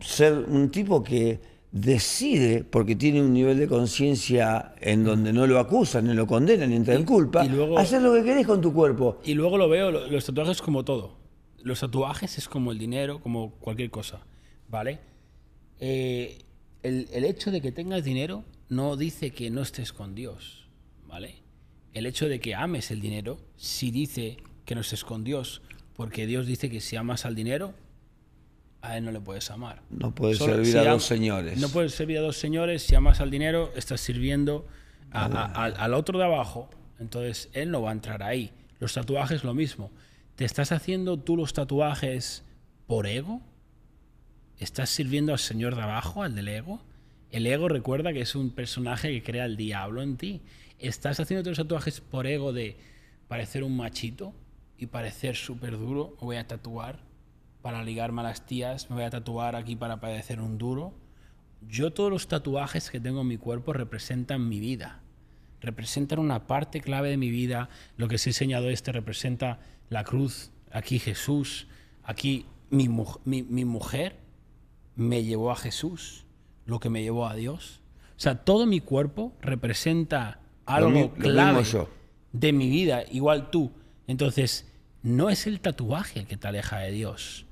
ser un tipo que decide, porque tiene un nivel de conciencia en donde no lo acusan, ni lo condenan, ni entra en culpa, hacer lo que querés con tu cuerpo. Y luego lo veo, los tatuajes como todo. Los tatuajes es como el dinero, como cualquier cosa, ¿vale? Eh, el hecho de que tengas dinero no dice que no estés con Dios, ¿vale? el hecho de que ames el dinero, si dice que nos es con Dios, porque Dios dice que si amas al dinero, a él no le puedes amar. No puedes servir a dos señores. No puedes servir a dos señores, si amas al dinero, estás sirviendo al otro de abajo, entonces él no va a entrar ahí. Los tatuajes lo mismo. ¿Te estás haciendo tú los tatuajes por ego? ¿Estás sirviendo al señor de abajo, al del ego? El ego recuerda que es un personaje que crea el diablo en ti. ¿Estás haciendo los tatuajes por ego de parecer un machito y parecer súper duro? Me voy a tatuar para ligarme a las tías, me voy a tatuar aquí para parecer un duro. Yo todos los tatuajes que tengo en mi cuerpo representan mi vida, representan una parte clave de mi vida. Lo que se ha enseñado este representa la cruz, aquí Jesús, aquí mi, mi mujer me llevó a Jesús lo que me llevó a Dios. O sea, todo mi cuerpo representa algo clave de mi vida, igual tú. Entonces, no es el tatuaje que te aleja de Dios,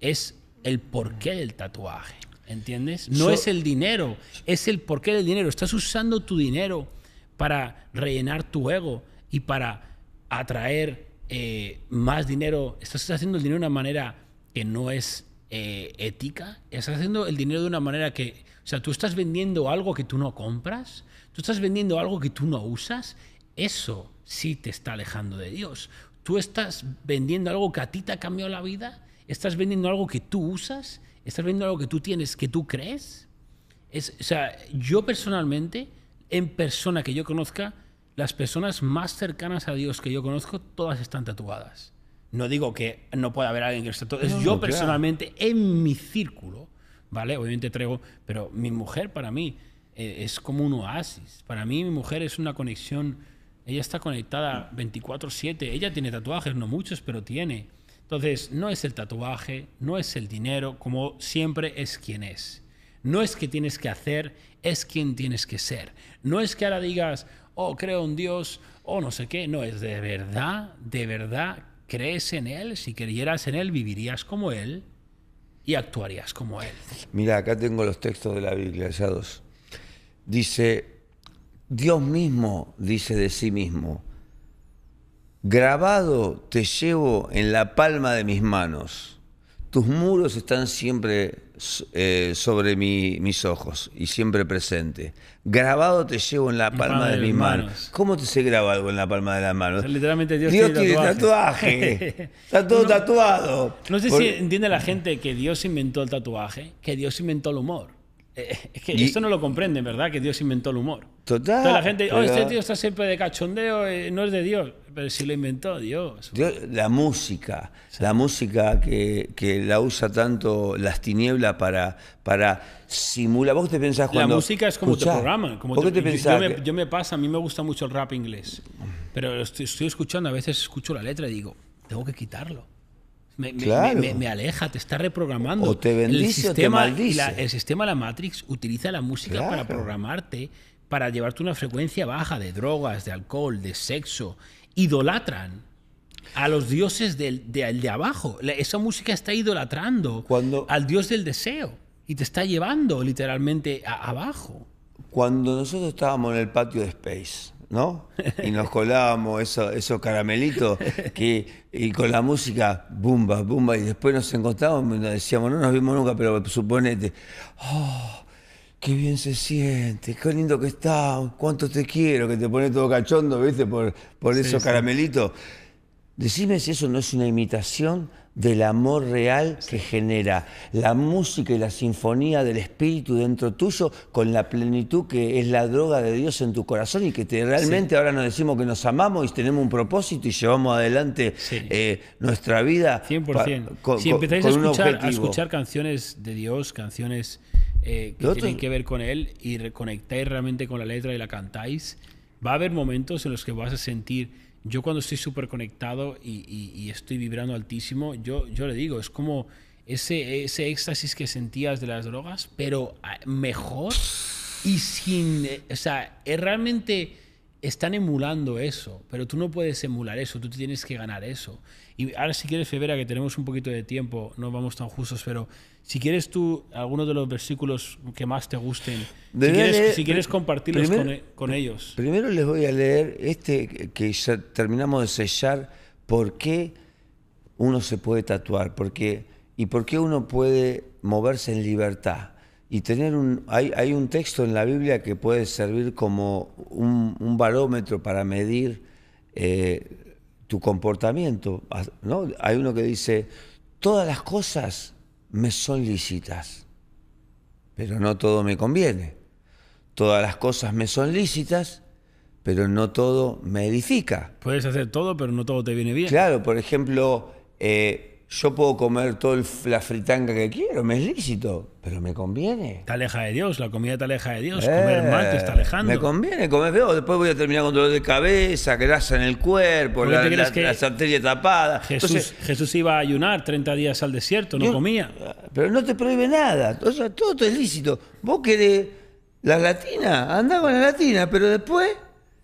es el porqué del tatuaje. ¿Entiendes? No es el dinero, es el porqué del dinero. Estás usando tu dinero para rellenar tu ego y para atraer eh, más dinero. Estás haciendo el dinero de una manera que no es eh, ética. Estás haciendo el dinero de una manera que o sea, tú estás vendiendo algo que tú no compras, tú estás vendiendo algo que tú no usas, eso sí te está alejando de Dios. Tú estás vendiendo algo que a ti te ha cambiado la vida, estás vendiendo algo que tú usas, estás vendiendo algo que tú tienes, que tú crees. Es, o sea, yo personalmente, en persona que yo conozca, las personas más cercanas a Dios que yo conozco, todas están tatuadas. No digo que no pueda haber alguien que esté tatuado. yo personalmente, en mi círculo, ¿vale? Obviamente traigo, pero mi mujer para mí eh, es como un oasis. Para mí mi mujer es una conexión, ella está conectada 24/7, ella tiene tatuajes, no muchos, pero tiene. Entonces, no es el tatuaje, no es el dinero, como siempre es quien es. No es que tienes que hacer, es quien tienes que ser. No es que ahora digas, oh, creo en Dios, o oh, no sé qué. No, es de verdad, de verdad, crees en Él. Si creyeras en Él, vivirías como Él y actuarías como él. Mira, acá tengo los textos de la Biblia, ya Dice, Dios mismo dice de sí mismo, grabado te llevo en la palma de mis manos, tus muros están siempre eh, sobre mis ojos y siempre presente. Grabado te llevo en la palma de mi mano ¿Cómo te se grabado algo en la palma de la mano literalmente Dios, tiene, tatuaje. [laughs] Está todo tatuado. No sé si entiende la gente que Dios inventó el tatuaje, que Dios inventó el humor. [laughs] es que esto no lo comprenden, ¿verdad? Que Dios inventó el humor. Total. la gente, oh, este tío está siempre de cachondeo, eh, no es de Dios. Pero si lo inventó Dios. la música, la música que, que, la usa tanto las tinieblas para, para simular. ¿Vos te pensás cuando... La música es como te Como te, pensás yo, me, pasa, a mí me gusta mucho el rap inglés. Pero estoy escuchando, a veces escucho la letra y digo, tengo que quitarlo me, aleja, te está reprogramando. O te bendice el sistema, o te maldice. La, el sistema la Matrix utiliza la música para programarte, para llevarte una frecuencia baja de drogas, de alcohol, de sexo. Idolatran a los dioses del, de, abajo. esa música está idolatrando al dios del deseo y te está llevando literalmente abajo. Cuando nosotros estábamos en el patio de Space, y nos colábamos esos, caramelitos y con la música, bumba, bumba, y después nos encontrábamos y nos decíamos, no nos vimos nunca, pero suponete, oh, qué bien se siente, qué lindo que está, cuánto te quiero, que te pone todo cachondo, ¿viste? Por, por esos caramelitos. Decime si eso no es una imitación del amor real que genera la música y la sinfonía del espíritu dentro tuyo con la plenitud que es la droga de Dios en tu corazón y que te, realmente ahora nos decimos que nos amamos y tenemos un propósito y llevamos adelante eh, nuestra vida. 100%. si empezáis a, escuchar, a, escuchar, canciones de Dios, canciones eh, que tienen que ver con Él y reconectáis realmente con la letra y la cantáis, va a haber momentos en los que vas a sentir yo cuando estoy súper conectado y, estoy vibrando altísimo, yo, yo le digo, es como ese, ese éxtasis que sentías de las drogas, pero ah, mejor y sin, o sea, eh, realmente están emulando eso, pero tú no puedes emular eso, tú tienes que ganar eso. Y ahora si quieres, Febera, que tenemos un poquito de tiempo, no vamos tan justos, pero si quieres tú algunos de los versículos que más te gusten, si quieres, compartirlos e-, con, ellos. Primero les voy a leer este que ya terminamos de sellar, por qué uno se puede tatuar, y por qué uno puede moverse en libertad. Y tener un, hay, un texto en la Biblia que puede servir como un, barómetro para medir eh, tu comportamiento. ¿no? Hay uno que dice, todas las cosas me son lícitas, pero no todo me conviene. Todas las cosas me son lícitas, pero no todo me edifica. Puedes hacer todo, pero no todo te viene bien. Claro, por ejemplo, eh, yo puedo comer toda la fritanga que quiero, me es lícito, pero me conviene. Te aleja de Dios, la comida te aleja de Dios, eh, comer mal te está alejando. Me conviene comer veo, después voy a terminar con dolor de cabeza, grasa en el cuerpo, la, las arterias tapadas. Jesús, Jesús iba a ayunar 30 días al desierto, no comía. Ah, pero no te prohíbe nada, o todo es lícito. Vos querés la latina, andá con la latina, pero después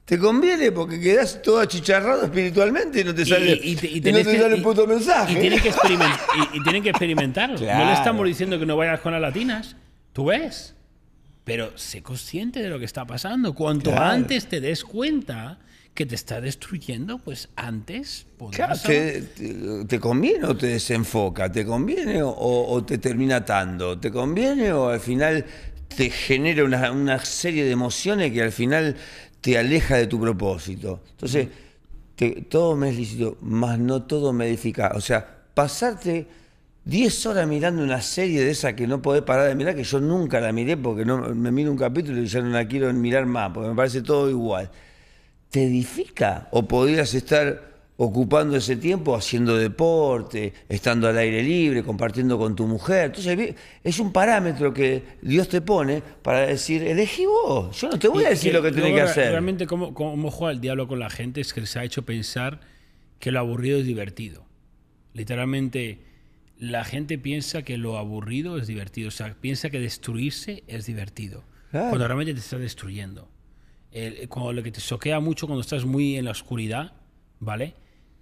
te conviene porque quedas todo achicharrado espiritualmente y no te sale, y, no te sale puto mensaje. [laughs] Y tienen que, experimentar y, tienen que experimentarlo. No le estamos diciendo que no vayas con las latinas. Tú ves. Pero sé consciente de lo que está pasando. Cuanto antes te des cuenta que te está destruyendo, pues antes podrás... Claro, te, conviene o te desenfoca, te conviene o, te termina atando, te conviene o al final te genera una, una serie de emociones que al final te aleja de tu propósito. Entonces, todo me es lícito, más no todo me edifica. O sea, pasarte 10 horas mirando una serie de esas que no podés parar de mirar, que yo nunca la miré porque no, me miro un capítulo y ya no la quiero mirar más, porque me parece todo igual. ¿Te edifica? ¿O podrías estar ocupando ese tiempo haciendo deporte, estando al aire libre, compartiendo con tu mujer. Entonces es un parámetro que Dios te pone para decir, elegí vos, yo no te voy a decir lo que tenés que hacer. Realmente como, como juega el diablo con la gente es que se ha hecho pensar que lo aburrido es divertido. Literalmente la gente piensa que lo aburrido es divertido, o sea, piensa que destruirse es divertido, cuando realmente te está destruyendo. El, lo que te soquea mucho cuando estás muy en la oscuridad, ¿vale?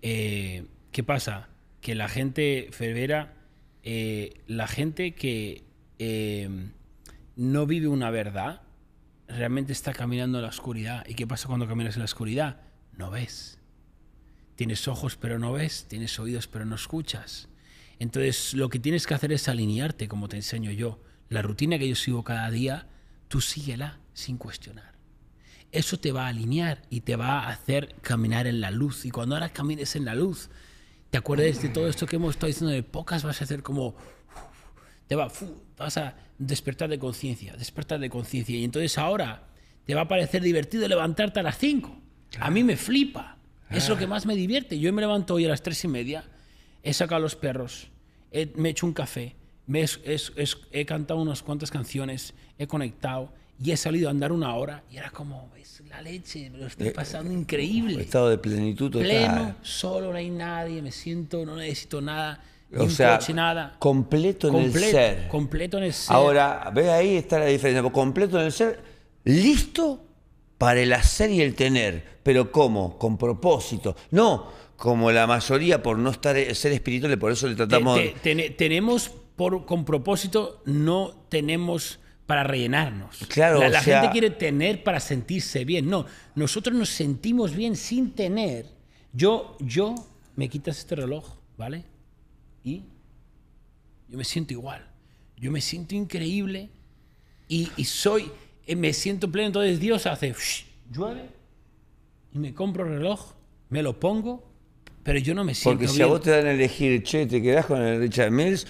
Eh, ¿Qué pasa? Que la gente Fervera, eh, la gente que eh, no vive una verdad, realmente está caminando en la oscuridad. ¿Y qué pasa cuando caminas en la oscuridad? No ves. Tienes ojos pero no ves, tienes oídos pero no escuchas. Entonces lo que tienes que hacer es alinearte, como te enseño yo. La rutina que yo sigo cada día, tú síguela sin cuestionar eso te va a alinear y te va a hacer caminar en la luz. Y cuando ahora camines en la luz, te acuerdes de todo esto que hemos estado diciendo de pocas, vas a hacer como... Te, va, vas a despertar de conciencia, despertar de conciencia. Y entonces ahora te va a parecer divertido levantarte a las 5. A mí me flipa. Es lo que más me divierte. Yo me levanto hoy a las tres y media, he sacado los perros, he, me hecho un café, he cantado unas cuantas canciones, he conectado, y he salido a andar una hora y era como, es la leche, me lo estoy eh, pasando increíble. Eh, estado de plenitud Pleno, solo, no hay nadie, me siento, no necesito nada. no sea, coche, nada. completo en el ser. Completo en el ser. Ahora, ve ahí está la diferencia. Completo en el ser, listo para el hacer y el tener. Pero ¿cómo? Con propósito. No, como la mayoría por no estar eh, ser espiritual, por eso le tratamos... de. tenemos por, con propósito, no tenemos para rellenarnos. Claro, la, gente quiere tener para sentirse bien. No, nosotros nos sentimos bien sin tener. Yo, yo, me quitas este reloj, ¿vale? Y yo me siento igual. Yo me siento increíble y, soy, eh, me siento pleno. Entonces Dios hace, llueve y me compro el reloj, me lo pongo, pero yo no me siento Porque si a vos te dan a elegir, che, te quedas con el Richard Mills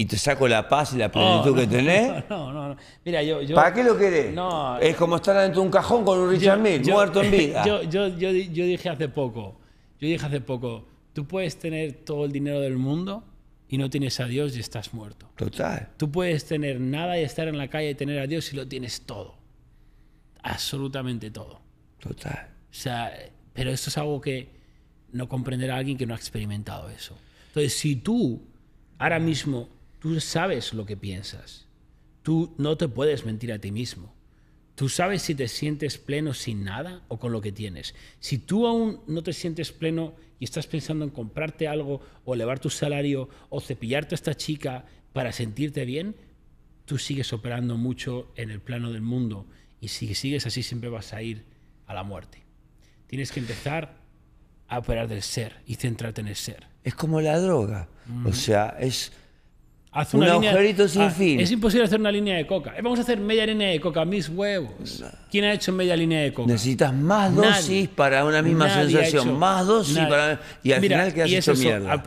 y te saco la paz y la plenitud que tenés? No, no, no. Mira, yo, yo, ¿Para qué lo querés? No, es como estar dentro de un cajón con un Richard Mille, muerto en vida. [laughs] Yo, yo, yo, dije hace poco, yo dije hace poco, tú puedes tener todo el dinero del mundo y no tienes a Dios y estás muerto. Total. Tú puedes tener nada y estar en la calle y tener a Dios y lo tienes todo. Absolutamente todo. Total. O sea, pero esto es algo que no comprenderá alguien que no ha experimentado eso. Entonces, si tú ahora mismo Tú sabes lo que piensas. Tú no te puedes mentir a ti mismo. Tú sabes si te sientes pleno sin nada o con lo que tienes. Si tú aún no te sientes pleno y estás pensando en comprarte algo o elevar tu salario o cepillarte a esta chica para sentirte bien, tú sigues operando mucho en el plano del mundo y si sigues así siempre vas a ir a la muerte. Tienes que empezar a operar del ser y centrarte en el ser. Es como la droga. O sea, es un agujerito sin ah, fin. Es imposible hacer una línea de coca. Eh, vamos a hacer media línea de coca, mis huevos. ¿Quién ha hecho media línea de coca? Necesitas más dosis para una misma sensación. más dosis para. Y al final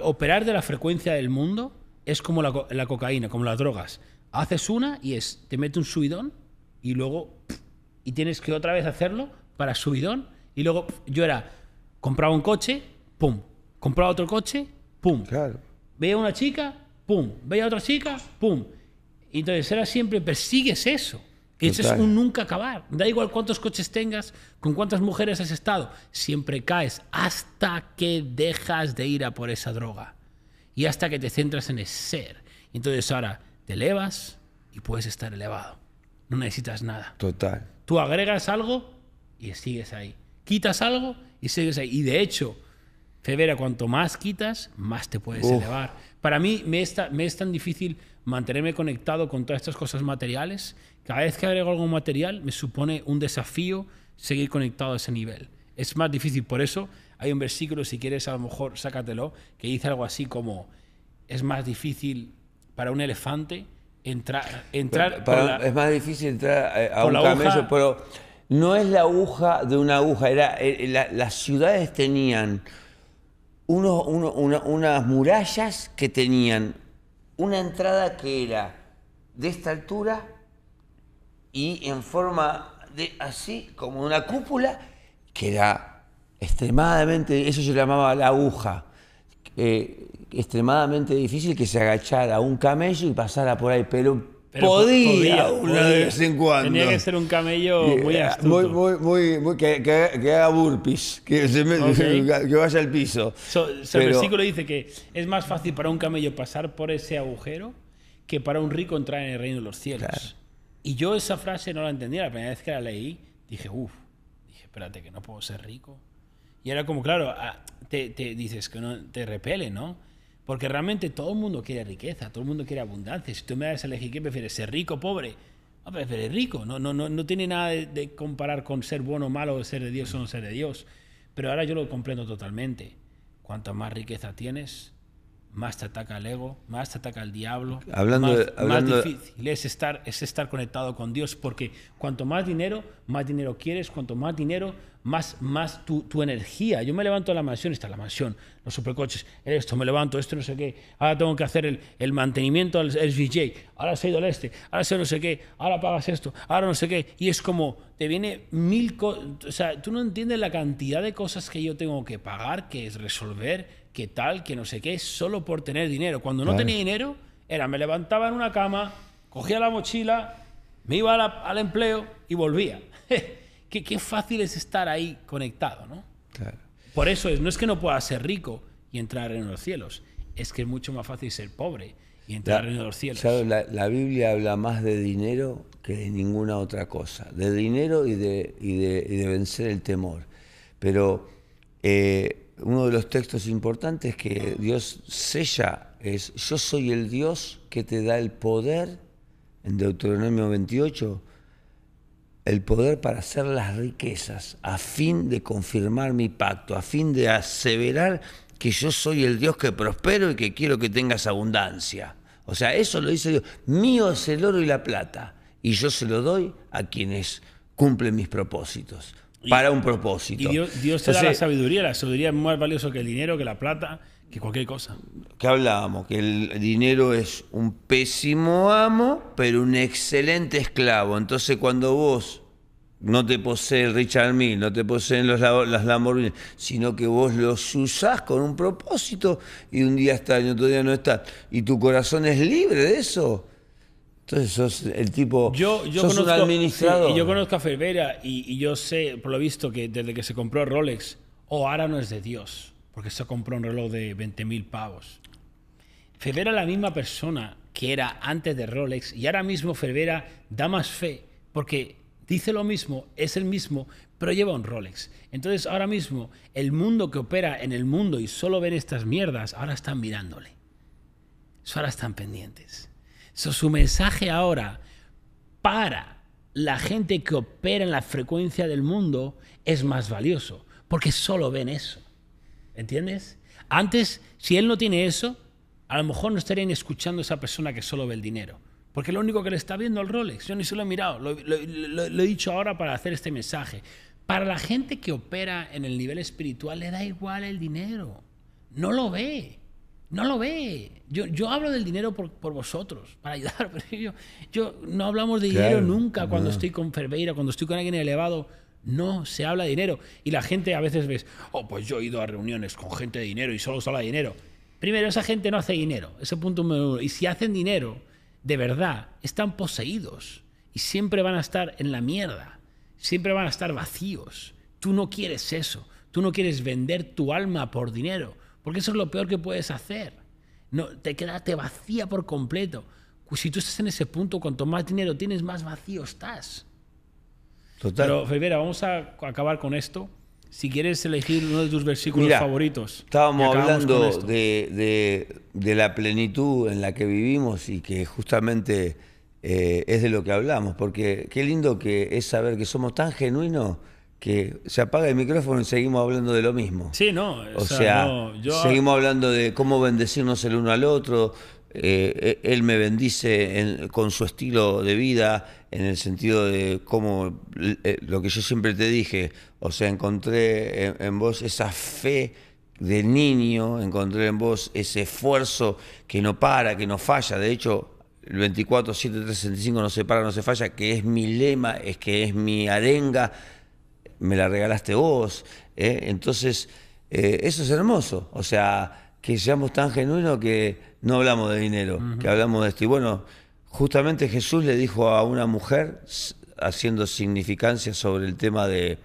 Operar de la frecuencia del mundo es como la, cocaína, como las drogas. Haces una y es, te mete un subidón y luego. Y tienes que otra vez hacerlo para subidón. Y luego yo era, compraba un coche, pum. Compraba otro coche, pum. Claro. Veía una chica, pum, ve a otra chica, pum. entonces era siempre, persigues eso. Eso es un nunca acabar. Da igual cuántos coches tengas, con cuántas mujeres has estado, siempre caes hasta que dejas de ir a por esa droga y hasta que te centras en el ser. Entonces ahora te elevas y puedes estar elevado. No necesitas nada. Total. Tú agregas algo y sigues ahí. Quitas algo y sigues ahí. Y de hecho, Febera, cuanto más quitas, más te puedes elevar. Para mí me, está, me es tan difícil mantenerme conectado con todas estas cosas materiales. Cada vez que agrego algo material me supone un desafío seguir conectado a ese nivel. Es más difícil, por eso hay un versículo, si quieres a lo mejor sácatelo, que dice algo así como, es más difícil para un elefante entrar... entrar para, es más difícil entrar eh, a, un camello, pero no es la aguja de una aguja, era, eh, las ciudades tenían unas murallas que tenían una entrada que era de esta altura y en forma de así, como una cúpula, que era extremadamente, eso se llamaba la aguja, eh, extremadamente difícil que se agachara un camello y pasara por ahí, pero podía, una vez en cuando. Tenía que ser un camello muy eh, astuto. Muy, muy, muy, que, que, haga burpees, que, se [laughs] que vaya al piso. el versículo dice que es más fácil para un camello pasar por ese agujero que para un rico entrar en el reino de los cielos. Y yo esa frase no la entendía, la primera vez que la leí dije, uff, dije, espérate, que no puedo ser rico. Y era como, claro, te, te dices que no, te repele, ¿no? Porque realmente todo el mundo quiere riqueza, todo el mundo quiere abundancia. Si tú me das a elegir, ¿qué prefieres? ¿Ser rico o pobre? Ah, pues, no, prefieres rico. No, no, no, tiene nada de, de comparar con ser bueno o malo, ser de Dios o no ser de Dios. Pero ahora yo lo comprendo totalmente. Cuanta más riqueza tienes, más te ataca el ego, más te ataca el diablo. Hablando, de, más difícil es estar, es estar conectado con Dios, porque cuanto más dinero, más dinero quieres, cuanto más dinero, más, más tu, tu energía. Yo me levanto a la mansión, está la mansión, los supercoches, esto, me levanto, esto, no sé qué. Ahora tengo que hacer el, el mantenimiento al SVJ, ahora se ha ido al este, ahora se no sé qué, ahora pagas esto, ahora no sé qué. Y es como, te viene mil cosas, o sea, tú no entiendes la cantidad de cosas que yo tengo que pagar, que es resolver que tal, que no sé qué, solo por tener dinero. Cuando no tenía dinero, era me levantaba en una cama, cogía la mochila, me iba al empleo y volvía. [laughs] qué, fácil es estar ahí conectado, ¿no? Claro. Por eso es, no es que no pueda ser rico y entrar en los cielos, es que es mucho más fácil ser pobre y entrar en los cielos. La, Biblia habla más de dinero que de ninguna otra cosa, de dinero y de, vencer el temor. Pero eh, uno de los textos importantes que Dios sella es, yo soy el Dios que te da el poder, en Deuteronomio 28, el poder para hacer las riquezas, a fin de confirmar mi pacto, a fin de aseverar que yo soy el Dios que prospero y que quiero que tengas abundancia. O sea, eso lo dice Dios. Mío es el oro y la plata, y yo se lo doy a quienes cumplen mis propósitos para un propósito. Y Dios, te da la sabiduría, la sabiduría es más valioso que el dinero, que la plata, que cualquier cosa. Que hablábamos, que el dinero es un pésimo amo, pero un excelente esclavo. Entonces cuando vos no te posee Richard Mill, no te poseen los, las Lamborghini, sino que vos los usás con un propósito y un día está y otro día no está. Y tu corazón es libre de eso. Entonces sos el tipo. Yo, yo conozco, a Ferbera y, yo sé, por lo visto, que desde que se compró Rolex, o oh, ahora no es de Dios, porque se compró un reloj de 20.000 mil pavos. Ferbera es la misma persona que era antes de Rolex y ahora mismo Ferbera da más fe porque dice lo mismo, es el mismo, pero lleva un Rolex. Entonces ahora mismo el mundo que opera en el mundo y solo ven estas mierdas, ahora están mirándole. Ahora están pendientes su mensaje ahora para la gente que opera en la frecuencia del mundo es más valioso, porque solo ven eso. ¿Entiendes? Antes, si él no tiene eso, a lo mejor no estarían escuchando a esa persona que solo ve el dinero. Porque lo único que le está viendo el Rolex, yo ni se lo he mirado, lo he dicho ahora para hacer este mensaje. Para la gente que opera en el nivel espiritual le da igual el dinero, no lo ve no lo ve. Yo, yo hablo del dinero por, vosotros, para ayudar. [laughs] Pero yo, no hablamos de dinero nunca cuando estoy con Ferbeira, cuando estoy con alguien elevado. No se habla de dinero. Y la gente a veces ves, oh, pues yo he ido a reuniones con gente de dinero y solo se habla de dinero. Primero, esa gente no hace dinero. Ese punto número uno. Y si hacen dinero, de verdad, están poseídos. Y siempre van a estar en la mierda. Siempre van a estar vacíos. Tú no quieres eso. Tú no quieres vender tu alma por dinero. Porque eso es lo peor que puedes hacer. No, te quedaste vacía por completo. si tú estás en ese punto, cuanto más dinero tienes, más vacío estás. Pero, Rivera, vamos a acabar con esto. Si quieres elegir uno de tus versículos favoritos. Estábamos hablando de, la plenitud en la que vivimos y que justamente eh, es de lo que hablamos, porque qué lindo que es saber que somos tan genuinos que se apaga el micrófono y seguimos hablando de lo mismo. Sí, no. O, sea, seguimos hablando de cómo bendecirnos el uno al otro. Eh, e-, él me bendice con su estilo de vida, en el sentido de cómo eh, lo que yo siempre te dije, o sea, encontré en, vos esa fe de niño, encontré en vos ese esfuerzo que no para, que no falla. De hecho, el 24, 7, 365 no se para, no se falla, que es mi lema, es que es mi arenga me la regalaste vos. ¿eh? Entonces, eh, eso es hermoso. O sea, que seamos tan genuinos que no hablamos de dinero, que hablamos de esto. Y bueno, justamente Jesús le dijo a una mujer, haciendo significancia sobre el tema de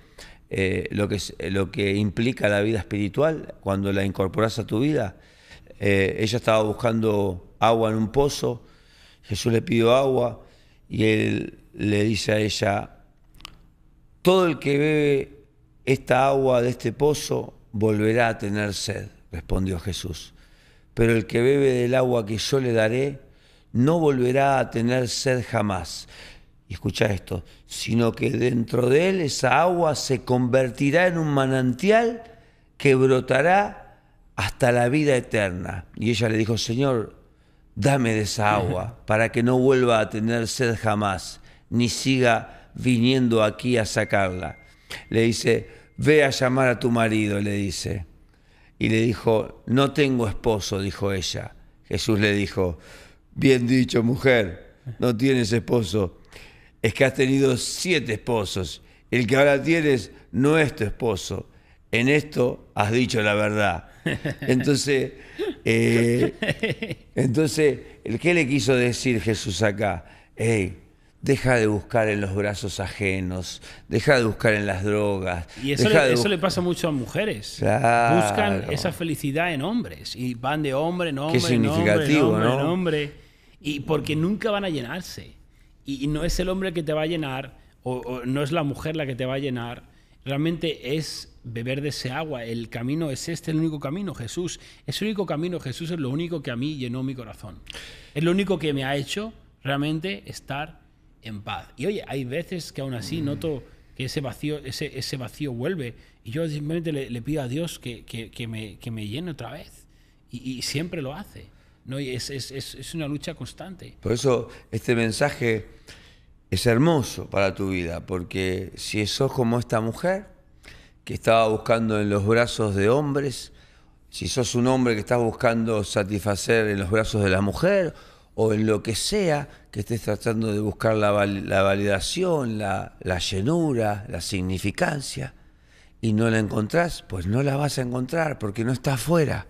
eh, lo, que, lo que implica la vida espiritual, cuando la incorporas a tu vida, ella estaba buscando agua en un pozo, Jesús le pidió agua y él le dice a ella, todo el que bebe esta agua de este pozo volverá a tener sed, respondió Jesús. Pero el que bebe del agua que yo le daré, no volverá a tener sed jamás. Y escucha esto, sino que dentro de él esa agua se convertirá en un manantial que brotará hasta la vida eterna. Y ella le dijo, Señor, dame de esa agua para que no vuelva a tener sed jamás, ni siga viniendo aquí a sacarla. Le dice, ve a llamar a tu marido, le dice. Y le dijo, no tengo esposo, dijo ella. Jesús le dijo, bien dicho mujer, no tienes esposo. Es que has tenido siete esposos. El que ahora tienes no es tu esposo. En esto has dicho la verdad. [laughs] Entonces, eh, entonces ¿qué le quiso decir Jesús acá? deja de buscar en los brazos ajenos, deja de buscar en las drogas. Y eso, le, pasa mucho a mujeres. Buscan esa felicidad en hombres y van de hombre en hombre, Qué significativo, hombre, ¿no? en hombre, y porque nunca van a llenarse. Y, no es el hombre que te va a llenar o, no es la mujer la que te va a llenar. Realmente es beber de ese agua. El camino es este, el único camino, Jesús. Es el único camino, Jesús es lo único que a mí llenó mi corazón. Es lo único que me ha hecho realmente estar en paz. Y oye, hay veces que aún así mm. noto que ese vacío, ese, vacío vuelve y yo simplemente le, pido a Dios que, que, me, que, llene otra vez. Y, siempre lo hace. ¿no? es, es, una lucha constante. Por eso este mensaje es hermoso para tu vida, porque si sos como esta mujer que estaba buscando en los brazos de hombres, si sos un hombre que está buscando satisfacer en los brazos de la mujer, o en lo que sea que estés tratando de buscar la, la validación, la, la, llenura, la significancia, y no la encontrás, pues no la vas a encontrar porque no está afuera.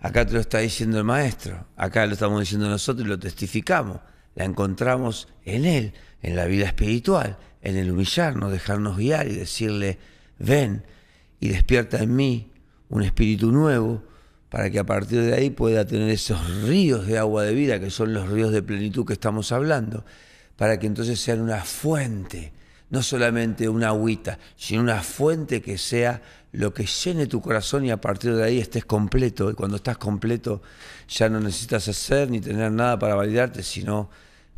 Acá te lo está diciendo el maestro, acá lo estamos diciendo nosotros y lo testificamos. La encontramos en él, en la vida espiritual, en el humillarnos, dejarnos guiar y decirle, ven y despierta en mí un espíritu nuevo, para que a partir de ahí pueda tener esos ríos de agua de vida, que son los ríos de plenitud que estamos hablando, para que entonces sean una fuente, no solamente una agüita, sino una fuente que sea lo que llene tu corazón y a partir de ahí estés completo. Y cuando estás completo ya no necesitas hacer ni tener nada para validarte, sino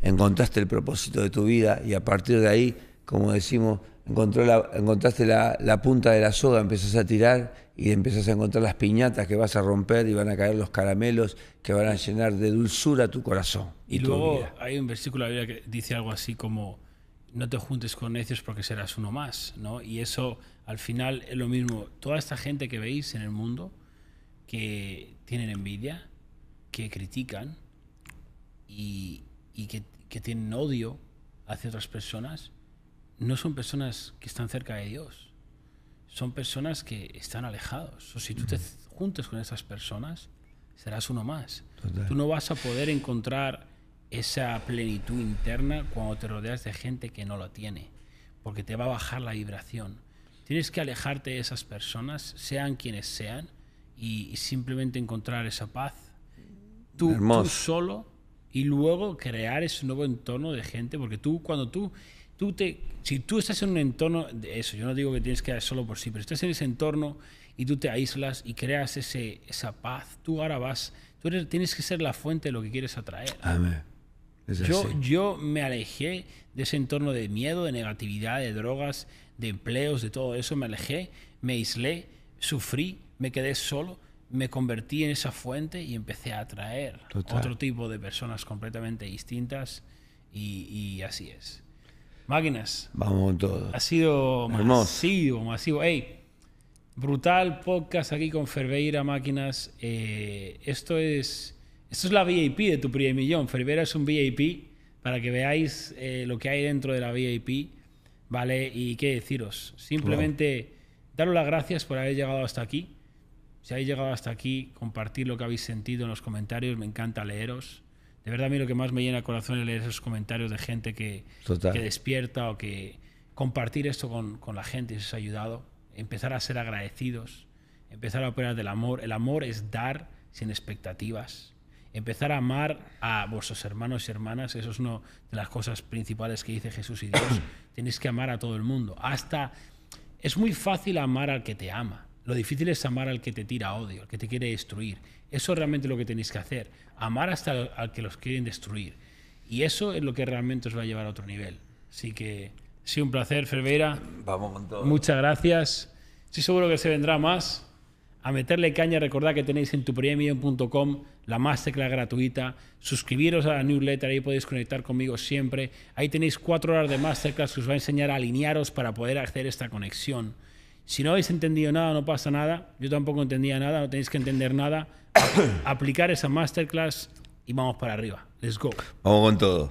encontraste el propósito de tu vida y a partir de ahí, como decimos, encontraste la, punta de la soga, empezás a tirar y empiezas a encontrar las piñatas que vas a romper y van a caer los caramelos que van a llenar de dulzura tu corazón. Y, luego hay un versículo de la que dice algo así como, no te juntes con necios porque serás uno más, Y eso al final es lo mismo. Toda esta gente que veis en el mundo que tienen envidia, que critican y, que, que tienen odio hacia otras personas, no son personas que están cerca de Dios son personas que están alejados. O si tú te juntas con esas personas, serás uno más. Tú no vas a poder encontrar esa plenitud interna cuando te rodeas de gente que no lo tiene, porque te va a bajar la vibración. Tienes que alejarte de esas personas, sean quienes sean, y, simplemente encontrar esa paz. tú solo y luego crear ese nuevo entorno de gente, porque tú cuando tú te, si tú estás en un entorno de eso, yo no digo que tienes que dar solo por sí, pero estás en ese entorno y tú te aíslas y creas ese, esa paz, tú ahora vas, tú eres, tienes que ser la fuente de lo que quieres atraer. Amén. Yo, yo me alejé de ese entorno de miedo, de negatividad, de drogas, de empleos, de todo eso. Me alejé, me aislé, sufrí, me quedé solo, me convertí en esa fuente y empecé a atraer otro tipo de personas completamente distintas y, y así es. Máquinas. Vamos todos. Ha sido masivo, masivo. brutal podcast aquí con Ferveira Máquinas. Eh, esto es esto es la VIP de tu primer millón. Ferveira es un VIP para que veáis eh, lo que hay dentro de la VIP. ¿Vale? Y qué deciros. Simplemente daros las gracias por haber llegado hasta aquí. Si habéis llegado hasta aquí, compartir lo que habéis sentido en los comentarios. Me encanta leeros de verdad a mí lo que más me llena el corazón es leer esos comentarios de gente que, despierta o que compartir esto con, la gente, eso ha ayudado. Empezar a ser agradecidos, empezar a operar del amor. El amor es dar sin expectativas. Empezar a amar a vuestros hermanos y hermanas, eso es una de las cosas principales que dice Jesús y Dios. [coughs] Tenéis que amar a todo el mundo. Hasta es muy fácil amar al que te ama. Lo difícil es amar al que te tira odio, al que te quiere destruir. Eso es realmente lo que tenéis que hacer. Amar hasta al que los quieren destruir. Y eso es lo que realmente os va a llevar a otro nivel. Así que, sí, un placer, Ferveira. Vamos con todo. Muchas gracias. Estoy sí, seguro que se vendrá más. A meterle caña, recordad que tenéis en tupremium.com la masterclass gratuita. Suscribiros a la newsletter, ahí podéis conectar conmigo siempre. Ahí tenéis cuatro horas de masterclass que os va a enseñar a alinearos para poder hacer esta conexión. Si no habéis entendido nada, no pasa nada. Yo tampoco entendía nada, no tenéis que entender nada. [coughs] aplicar esa masterclass y vamos para arriba. Let's go. Vamos con todo.